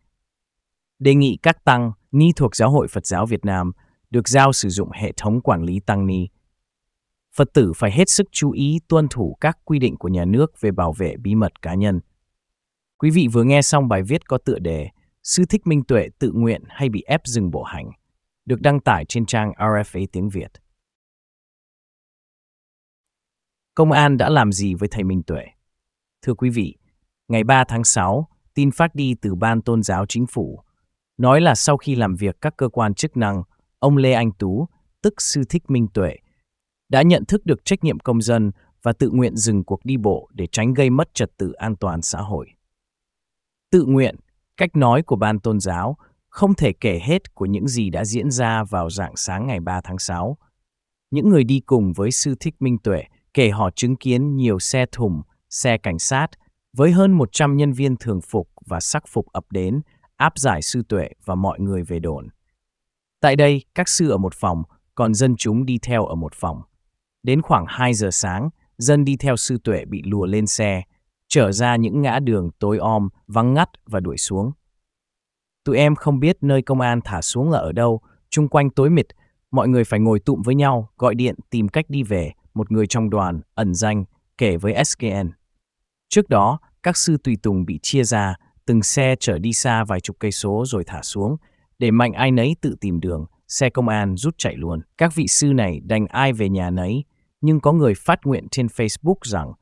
đề nghị các tăng ni thuộc Giáo hội Phật giáo Việt Nam được giao sử dụng hệ thống quản lý tăng ni. Phật tử phải hết sức chú ý tuân thủ các quy định của nhà nước về bảo vệ bí mật cá nhân. Quý vị vừa nghe xong bài viết có tựa đề Sư Thích Minh Tuệ tự nguyện hay bị ép dừng bộ hành được đăng tải trên trang RFA tiếng Việt. Công an đã làm gì với thầy Minh Tuệ? Thưa quý vị, ngày 3 tháng 6, tin phát đi từ Ban Tôn giáo Chính phủ, nói là sau khi làm việc các cơ quan chức năng, ông Lê Anh Tú, tức Sư Thích Minh Tuệ, đã nhận thức được trách nhiệm công dân và tự nguyện dừng cuộc đi bộ để tránh gây mất trật tự an toàn xã hội. Tự nguyện, cách nói của ban tôn giáo không thể kể hết của những gì đã diễn ra vào rạng sáng ngày 3 tháng 6. Những người đi cùng với sư Thích Minh Tuệ kể họ chứng kiến nhiều xe thùng, xe cảnh sát với hơn 100 nhân viên thường phục và sắc phục ập đến áp giải sư Tuệ và mọi người về đồn. Tại đây, các sư ở một phòng, còn dân chúng đi theo ở một phòng. Đến khoảng 2 giờ sáng, dân đi theo sư Tuệ bị lùa lên xe, trở ra những ngã đường tối om, vắng ngắt và đuổi xuống. Tụi em không biết nơi công an thả xuống là ở đâu, chung quanh tối mịt, mọi người phải ngồi tụm với nhau, gọi điện tìm cách đi về, một người trong đoàn, ẩn danh, kể với SKN. Trước đó, các sư tùy tùng bị chia ra, từng xe chở đi xa vài chục cây số rồi thả xuống, để mạnh ai nấy tự tìm đường, xe công an rút chạy luôn. Các vị sư này đành ai về nhà nấy, nhưng có người phát nguyện trên Facebook rằng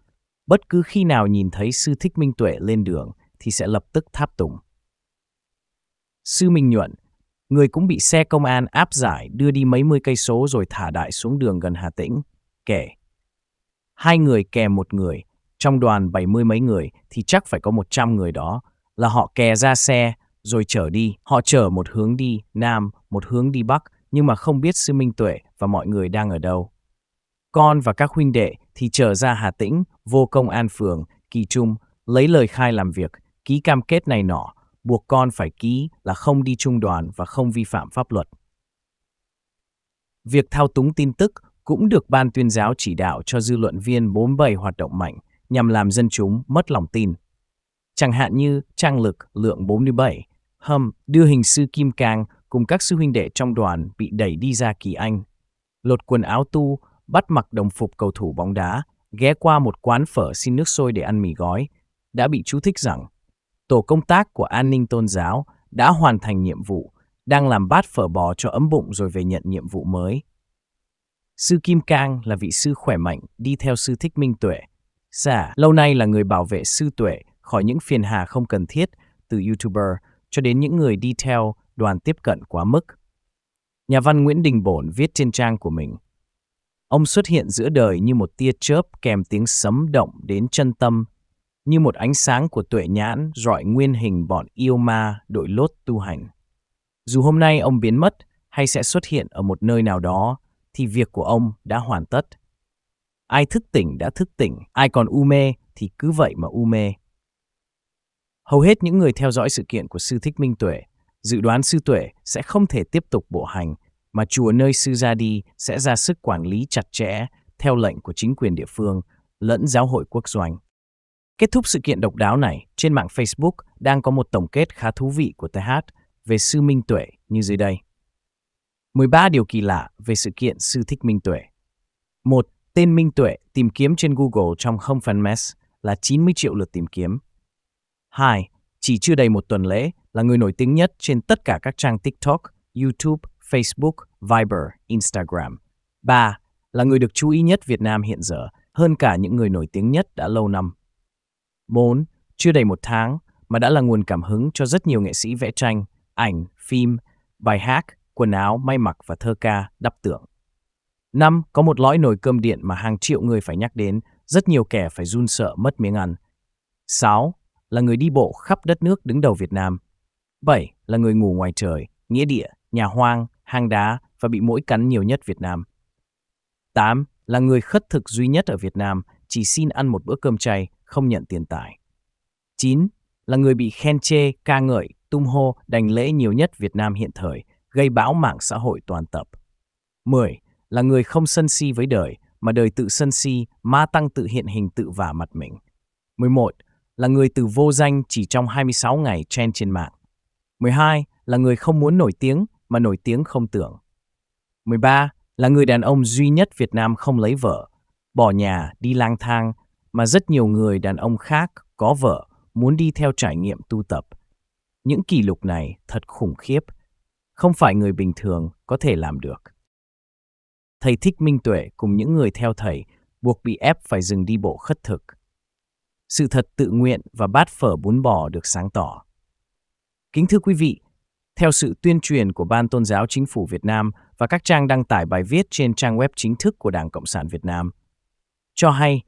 bất cứ khi nào nhìn thấy sư Thích Minh Tuệ lên đường thì sẽ lập tức tháp tùng. Sư Minh Nhuận, người cũng bị xe công an áp giải đưa đi mấy mươi cây số rồi thả đại xuống đường gần Hà Tĩnh, kể. Hai người kè một người, trong đoàn bảy mươi mấy người thì chắc phải có một trăm người đó, là họ kè ra xe rồi chở đi. Họ chở một hướng đi Nam, một hướng đi Bắc, nhưng mà không biết Sư Minh Tuệ và mọi người đang ở đâu. Con và các huynh đệ thì chở ra Hà Tĩnh, vô công an phường, kỳ trung, lấy lời khai làm việc, ký cam kết này nọ, buộc con phải ký là không đi trung đoàn và không vi phạm pháp luật. Việc thao túng tin tức cũng được ban tuyên giáo chỉ đạo cho dư luận viên 47 hoạt động mạnh nhằm làm dân chúng mất lòng tin. Chẳng hạn như Trang Lực lượng 47, Hâm đưa hình sư Kim Cang cùng các sư huynh đệ trong đoàn bị đẩy đi ra kỳ Anh. Lột quần áo tu, bắt mặc đồng phục cầu thủ bóng đá, ghé qua một quán phở xin nước sôi để ăn mì gói, đã bị chú thích rằng tổ công tác của an ninh tôn giáo đã hoàn thành nhiệm vụ, đang làm bát phở bò cho ấm bụng rồi về nhận nhiệm vụ mới. Sư Kim Cang là vị sư khỏe mạnh, đi theo sư Thích Minh Tuệ. Giả, lâu nay là người bảo vệ sư Tuệ khỏi những phiền hà không cần thiết, từ YouTuber cho đến những người đi theo đoàn tiếp cận quá mức. Nhà văn Nguyễn Đình Bổn viết trên trang của mình, Ông xuất hiện giữa đời như một tia chớp kèm tiếng sấm động đến chân tâm như một ánh sáng của tuệ nhãn rọi nguyên hình bọn yêu ma đội lốt tu hành. Dù hôm nay ông biến mất hay sẽ xuất hiện ở một nơi nào đó, thì việc của ông đã hoàn tất. Ai thức tỉnh đã thức tỉnh, ai còn u mê thì cứ vậy mà u mê. Hầu hết những người theo dõi sự kiện của sư Thích Minh Tuệ dự đoán sư Tuệ sẽ không thể tiếp tục bộ hành, mà chùa nơi sư ra đi sẽ ra sức quản lý chặt chẽ theo lệnh của chính quyền địa phương lẫn giáo hội quốc doanh. Kết thúc sự kiện độc đáo này, trên mạng Facebook đang có một tổng kết khá thú vị của TH về sư Minh Tuệ như dưới đây. 13 điều kỳ lạ về sự kiện sư thích Minh Tuệ. 1. Tên Minh Tuệ tìm kiếm trên Google trong không phần mess là 90 triệu lượt tìm kiếm. 2. Chỉ chưa đầy một tuần lễ là người nổi tiếng nhất trên tất cả các trang TikTok, YouTube, Facebook, Viber, Instagram. 3. Là người được chú ý nhất Việt Nam hiện giờ, hơn cả những người nổi tiếng nhất đã lâu năm. 4. Chưa đầy một tháng mà đã là nguồn cảm hứng cho rất nhiều nghệ sĩ vẽ tranh, ảnh, phim, bài hát, quần áo, may mặc và thơ ca, đắp tượng 5. Có một lõi nồi cơm điện mà hàng triệu người phải nhắc đến, rất nhiều kẻ phải run sợ mất miếng ăn. 6. Là người đi bộ khắp đất nước đứng đầu Việt Nam. 7. Là người ngủ ngoài trời, nghĩa địa, nhà hoang, hang đá và bị mũi cắn nhiều nhất Việt Nam. 8. Là người khất thực duy nhất ở Việt Nam, chỉ xin ăn một bữa cơm chay, không nhận tiền tài. 9. Là người bị khen chê, ca ngợi, tung hô, đành lễ nhiều nhất Việt Nam hiện thời, gây bão mạng xã hội toàn tập. 10. Là người không sân si với đời, mà đời tự sân si, ma tăng tự hiện hình tự vả mặt mình. 11. Là người từ vô danh chỉ trong 26 ngày trend trên mạng. 12. Là người không muốn nổi tiếng, mà nổi tiếng không tưởng. 13. Là người đàn ông duy nhất Việt Nam không lấy vợ, bỏ nhà, đi lang thang, mà rất nhiều người đàn ông khác có vợ muốn đi theo trải nghiệm tu tập. Những kỷ lục này thật khủng khiếp, không phải người bình thường có thể làm được. Thầy Thích Minh Tuệ cùng những người theo thầy buộc bị ép phải dừng đi bộ khất thực. Sự thật tự nguyện và bát phở bún bò được sáng tỏ. Kính thưa quý vị, theo sự tuyên truyền của Ban Tôn giáo Chính phủ Việt Nam và các trang đăng tải bài viết trên trang web chính thức của Đảng Cộng sản Việt Nam, cho hay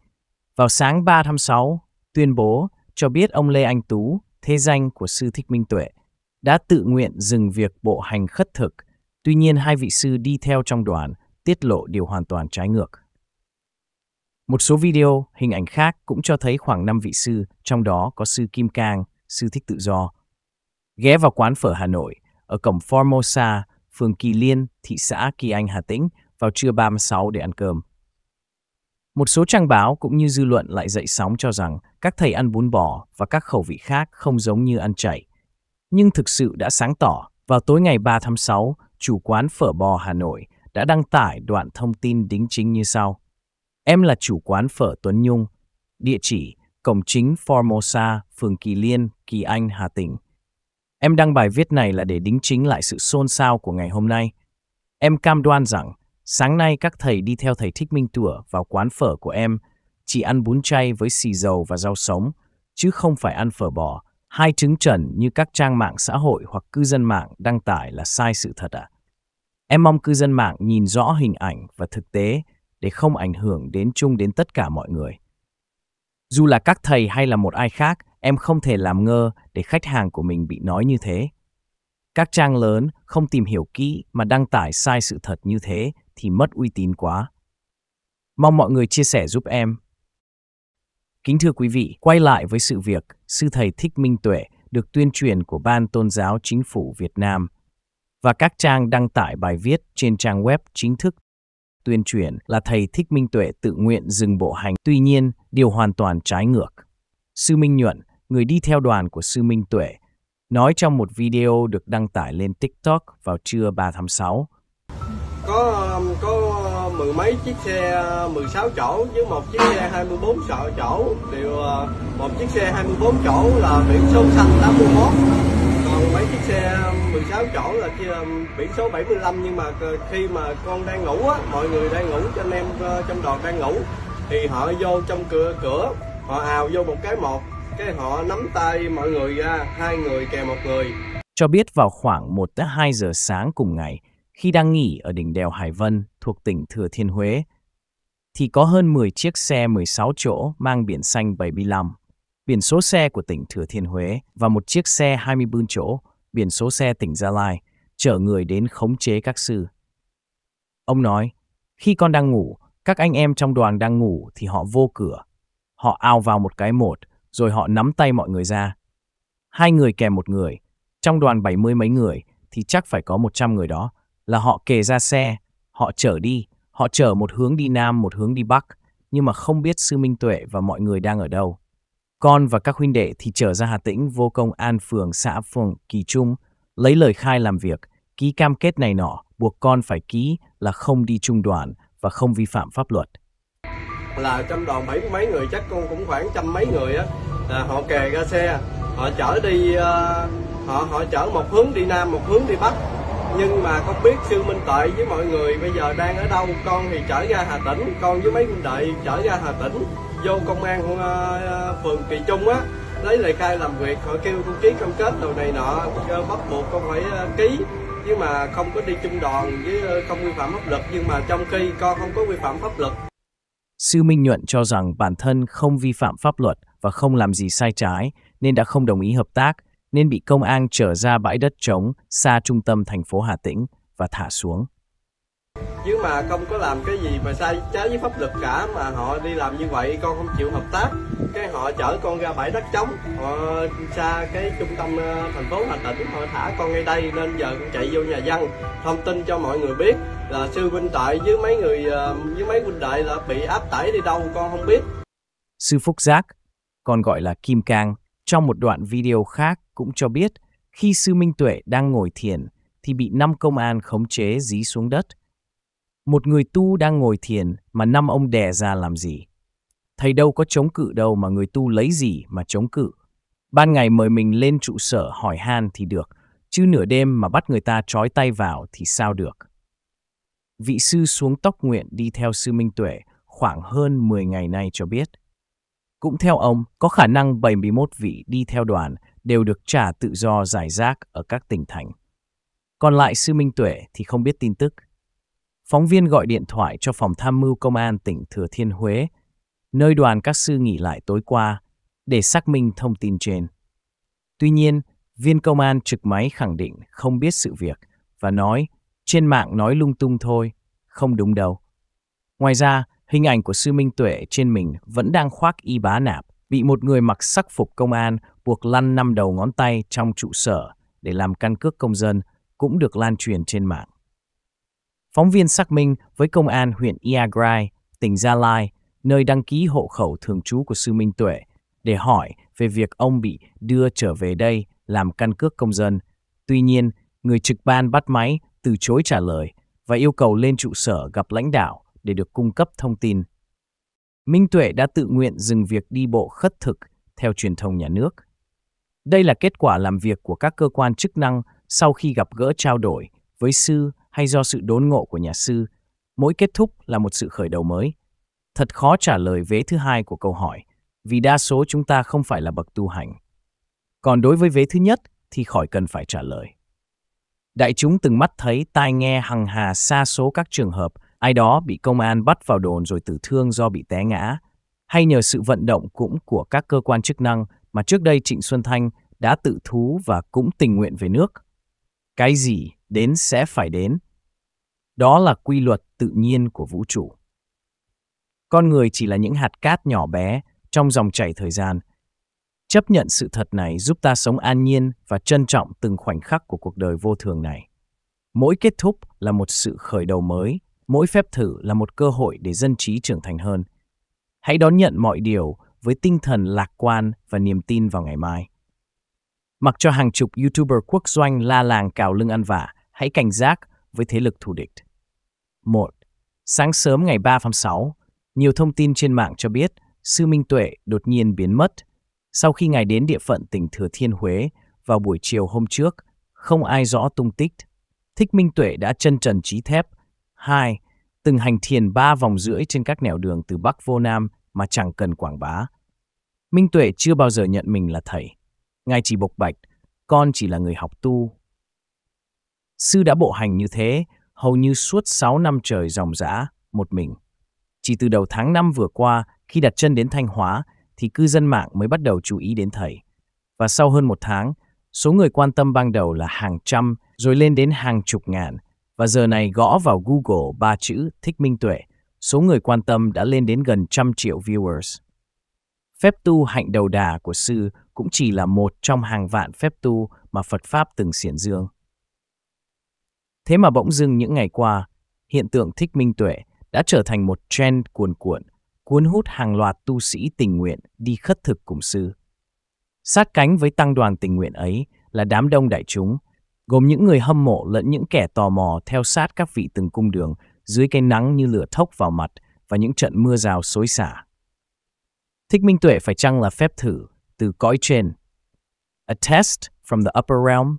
vào sáng 3 tháng 6 tuyên bố cho biết ông Lê Anh Tú, thế danh của sư Thích Minh Tuệ, đã tự nguyện dừng việc bộ hành khất thực. Tuy nhiên, hai vị sư đi theo trong đoàn tiết lộ điều hoàn toàn trái ngược. Một số video, hình ảnh khác cũng cho thấy khoảng 5 vị sư, trong đó có sư Kim Cang, sư Thích Tự Do. Ghé vào quán phở Hà Nội, ở cổng Formosa, phường Kỳ Liên, thị xã Kỳ Anh, Hà Tĩnh vào trưa 36 để ăn cơm. Một số trang báo cũng như dư luận lại dậy sóng cho rằng các thầy ăn bún bò và các khẩu vị khác không giống như ăn chảy. Nhưng thực sự đã sáng tỏ, vào tối ngày 3 tháng 6, chủ quán phở bò Hà Nội đã đăng tải đoạn thông tin đính chính như sau. Em là chủ quán phở Tuấn Nhung, địa chỉ Cổng chính Formosa, phường Kỳ Liên, Kỳ Anh, Hà Tĩnh. Em đăng bài viết này là để đính chính lại sự xôn xao của ngày hôm nay. Em cam đoan rằng Sáng nay các thầy đi theo thầy Thích Minh Tủa vào quán phở của em, chỉ ăn bún chay với xì dầu và rau sống, chứ không phải ăn phở bò. Hai trứng trần như các trang mạng xã hội hoặc cư dân mạng đăng tải là sai sự thật à? Em mong cư dân mạng nhìn rõ hình ảnh và thực tế để không ảnh hưởng đến chung đến tất cả mọi người. Dù là các thầy hay là một ai khác, em không thể làm ngơ để khách hàng của mình bị nói như thế. Các trang lớn không tìm hiểu kỹ mà đăng tải sai sự thật như thế thì mất uy tín quá. Mong mọi người chia sẻ giúp em. Kính thưa quý vị, quay lại với sự việc sư thầy Thích Minh Tuệ được tuyên truyền của Ban Tôn giáo Chính phủ Việt Nam và các trang đăng tải bài viết trên trang web chính thức tuyên truyền là thầy Thích Minh Tuệ tự nguyện dừng bộ hành. Tuy nhiên, điều hoàn toàn trái ngược. Sư Minh Nhuận, người đi theo đoàn của sư Minh Tuệ, nói trong một video được đăng tải lên TikTok vào trưa 3 tháng 6 có mười mấy chiếc xe 16 chỗ với một chiếc xe 24 sợ chỗ đều ờ, một chiếc xe 24 chỗ là biển số xanh 81 còn mấy chiếc xe 16 chỗ là ờ, biển số 75 nhưng mà khi mà con đang ngủ á mọi người đang ngủ cho anh em ờ, trong đoàn đang ngủ thì họ vô trong cửa cửa họ ào vô một cái một cái họ nắm tay mọi người ra hai người kèm một người cho biết vào khoảng 1 tới 2 giờ sáng cùng ngày khi đang nghỉ ở đỉnh đèo Hải Vân thuộc tỉnh Thừa Thiên Huế, thì có hơn 10 chiếc xe 16 chỗ mang biển xanh 75, biển số xe của tỉnh Thừa Thiên Huế và một chiếc xe 24 chỗ, biển số xe tỉnh Gia Lai, chở người đến khống chế các sư. Ông nói, khi con đang ngủ, các anh em trong đoàn đang ngủ thì họ vô cửa. Họ ao vào một cái một, rồi họ nắm tay mọi người ra. Hai người kèm một người, trong đoàn 70 mấy người thì chắc phải có 100 người đó là họ kề ra xe, họ chở đi, họ chở một hướng đi nam, một hướng đi bắc, nhưng mà không biết sư Minh Tuệ và mọi người đang ở đâu. Con và các huynh đệ thì trở ra Hà Tĩnh vô công an phường xã phường Kỳ Trung, lấy lời khai làm việc, ký cam kết này nọ, buộc con phải ký là không đi trung đoàn và không vi phạm pháp luật. Là trong đoàn mấy mấy người chắc con cũng khoảng trăm mấy người á, là họ kề ra xe, họ chở đi, ờ, họ họ chở một hướng đi nam, một hướng đi bắc, nhưng mà con biết sư minh tệ với mọi người bây giờ đang ở đâu con thì trở ra hà tĩnh con với mấy huynh đệ trở ra hà tĩnh vô công an uh, phường kỳ trung á lấy lời khai làm việc họ kêu con ký cam kết đồ này nọ ờ, bắt buộc con phải ký nhưng mà không có đi chung đoàn với không vi phạm pháp luật nhưng mà trong khi con không có vi phạm pháp luật Sư Minh Nhuận cho rằng bản thân không vi phạm pháp luật và không làm gì sai trái nên đã không đồng ý hợp tác nên bị công an trở ra bãi đất trống xa trung tâm thành phố Hà Tĩnh và thả xuống. Chứ mà không có làm cái gì mà sai trái với pháp luật cả mà họ đi làm như vậy con không chịu hợp tác. Cái họ chở con ra bãi đất trống, họ xa cái trung tâm ờ, thành phố Hà Tĩnh, họ thả con ngay đây nên giờ cũng chạy vô nhà dân thông tin cho mọi người biết là sư huynh tại với mấy người ờ, với mấy huynh đệ là bị áp tải đi đâu con không biết. Sư Phúc Giác, còn gọi là Kim Cang, trong một đoạn video khác cũng cho biết khi Sư Minh Tuệ đang ngồi thiền thì bị năm công an khống chế dí xuống đất. Một người tu đang ngồi thiền mà năm ông đè ra làm gì? Thầy đâu có chống cự đâu mà người tu lấy gì mà chống cự. Ban ngày mời mình lên trụ sở hỏi han thì được, chứ nửa đêm mà bắt người ta trói tay vào thì sao được. Vị sư xuống tóc nguyện đi theo sư Minh Tuệ khoảng hơn 10 ngày nay cho biết. Cũng theo ông, có khả năng 71 vị đi theo đoàn đều được trả tự do giải rác ở các tỉnh thành. Còn lại Sư Minh Tuệ thì không biết tin tức. Phóng viên gọi điện thoại cho phòng tham mưu công an tỉnh Thừa Thiên Huế, nơi đoàn các sư nghỉ lại tối qua, để xác minh thông tin trên. Tuy nhiên, viên công an trực máy khẳng định không biết sự việc và nói trên mạng nói lung tung thôi, không đúng đâu. Ngoài ra, Hình ảnh của sư Minh Tuệ trên mình vẫn đang khoác y bá nạp, bị một người mặc sắc phục công an buộc lăn năm đầu ngón tay trong trụ sở để làm căn cước công dân cũng được lan truyền trên mạng. Phóng viên xác minh với công an huyện Iagrai, tỉnh Gia Lai, nơi đăng ký hộ khẩu thường trú của sư Minh Tuệ, để hỏi về việc ông bị đưa trở về đây làm căn cước công dân. Tuy nhiên, người trực ban bắt máy từ chối trả lời và yêu cầu lên trụ sở gặp lãnh đạo để được cung cấp thông tin. Minh Tuệ đã tự nguyện dừng việc đi bộ khất thực theo truyền thông nhà nước. Đây là kết quả làm việc của các cơ quan chức năng sau khi gặp gỡ trao đổi với sư hay do sự đốn ngộ của nhà sư. Mỗi kết thúc là một sự khởi đầu mới. Thật khó trả lời vế thứ hai của câu hỏi, vì đa số chúng ta không phải là bậc tu hành. Còn đối với vế thứ nhất thì khỏi cần phải trả lời. Đại chúng từng mắt thấy tai nghe hằng hà xa số các trường hợp ai đó bị công an bắt vào đồn rồi tử thương do bị té ngã, hay nhờ sự vận động cũng của các cơ quan chức năng mà trước đây Trịnh Xuân Thanh đã tự thú và cũng tình nguyện về nước. Cái gì đến sẽ phải đến. Đó là quy luật tự nhiên của vũ trụ. Con người chỉ là những hạt cát nhỏ bé trong dòng chảy thời gian. Chấp nhận sự thật này giúp ta sống an nhiên và trân trọng từng khoảnh khắc của cuộc đời vô thường này. Mỗi kết thúc là một sự khởi đầu mới mỗi phép thử là một cơ hội để dân trí trưởng thành hơn. Hãy đón nhận mọi điều với tinh thần lạc quan và niềm tin vào ngày mai. Mặc cho hàng chục YouTuber quốc doanh la làng cào lưng ăn vả, hãy cảnh giác với thế lực thù địch. 1. Sáng sớm ngày 3 tháng 6, nhiều thông tin trên mạng cho biết Sư Minh Tuệ đột nhiên biến mất. Sau khi ngài đến địa phận tỉnh Thừa Thiên Huế vào buổi chiều hôm trước, không ai rõ tung tích. Thích Minh Tuệ đã chân trần trí thép 2. Từng hành thiền ba vòng rưỡi trên các nẻo đường từ Bắc vô Nam mà chẳng cần quảng bá. Minh Tuệ chưa bao giờ nhận mình là thầy. Ngài chỉ bộc bạch, con chỉ là người học tu. Sư đã bộ hành như thế, hầu như suốt 6 năm trời dòng dã, một mình. Chỉ từ đầu tháng 5 vừa qua, khi đặt chân đến Thanh Hóa, thì cư dân mạng mới bắt đầu chú ý đến thầy. Và sau hơn một tháng, số người quan tâm ban đầu là hàng trăm, rồi lên đến hàng chục ngàn – và giờ này gõ vào Google ba chữ Thích Minh Tuệ, số người quan tâm đã lên đến gần trăm triệu viewers. Phép tu hạnh đầu đà của sư cũng chỉ là một trong hàng vạn phép tu mà Phật Pháp từng xiển dương. Thế mà bỗng dưng những ngày qua, hiện tượng thích minh tuệ đã trở thành một trend cuồn cuộn, cuốn hút hàng loạt tu sĩ tình nguyện đi khất thực cùng sư. Sát cánh với tăng đoàn tình nguyện ấy là đám đông đại chúng gồm những người hâm mộ lẫn những kẻ tò mò theo sát các vị từng cung đường dưới cái nắng như lửa thốc vào mặt và những trận mưa rào xối xả. Thích minh tuệ phải chăng là phép thử từ cõi trên? A test from the upper realm?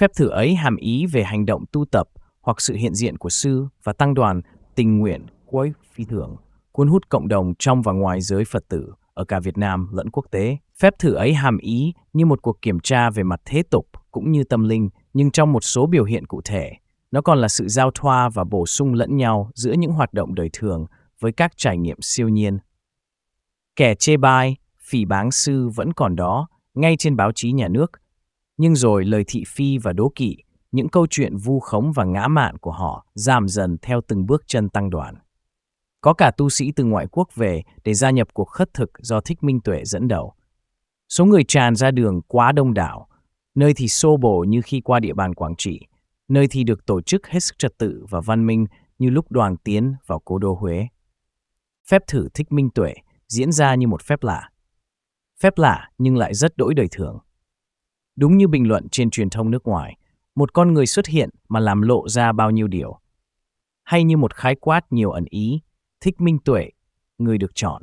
Phép thử ấy hàm ý về hành động tu tập hoặc sự hiện diện của sư và tăng đoàn tình nguyện cuối phi thường, cuốn hút cộng đồng trong và ngoài giới Phật tử ở cả Việt Nam lẫn quốc tế. Phép thử ấy hàm ý như một cuộc kiểm tra về mặt thế tục cũng như tâm linh, nhưng trong một số biểu hiện cụ thể, nó còn là sự giao thoa và bổ sung lẫn nhau giữa những hoạt động đời thường với các trải nghiệm siêu nhiên. Kẻ chê bai, phỉ báng sư vẫn còn đó, ngay trên báo chí nhà nước. Nhưng rồi lời thị phi và đố kỵ, những câu chuyện vu khống và ngã mạn của họ giảm dần theo từng bước chân tăng đoàn. Có cả tu sĩ từ ngoại quốc về để gia nhập cuộc khất thực do Thích Minh Tuệ dẫn đầu. Số người tràn ra đường quá đông đảo, nơi thì xô bổ như khi qua địa bàn Quảng Trị, nơi thì được tổ chức hết sức trật tự và văn minh như lúc đoàn tiến vào cố đô Huế. Phép thử thích minh tuệ diễn ra như một phép lạ. Phép lạ nhưng lại rất đổi đời thường. Đúng như bình luận trên truyền thông nước ngoài, một con người xuất hiện mà làm lộ ra bao nhiêu điều. Hay như một khái quát nhiều ẩn ý, thích minh tuệ, người được chọn.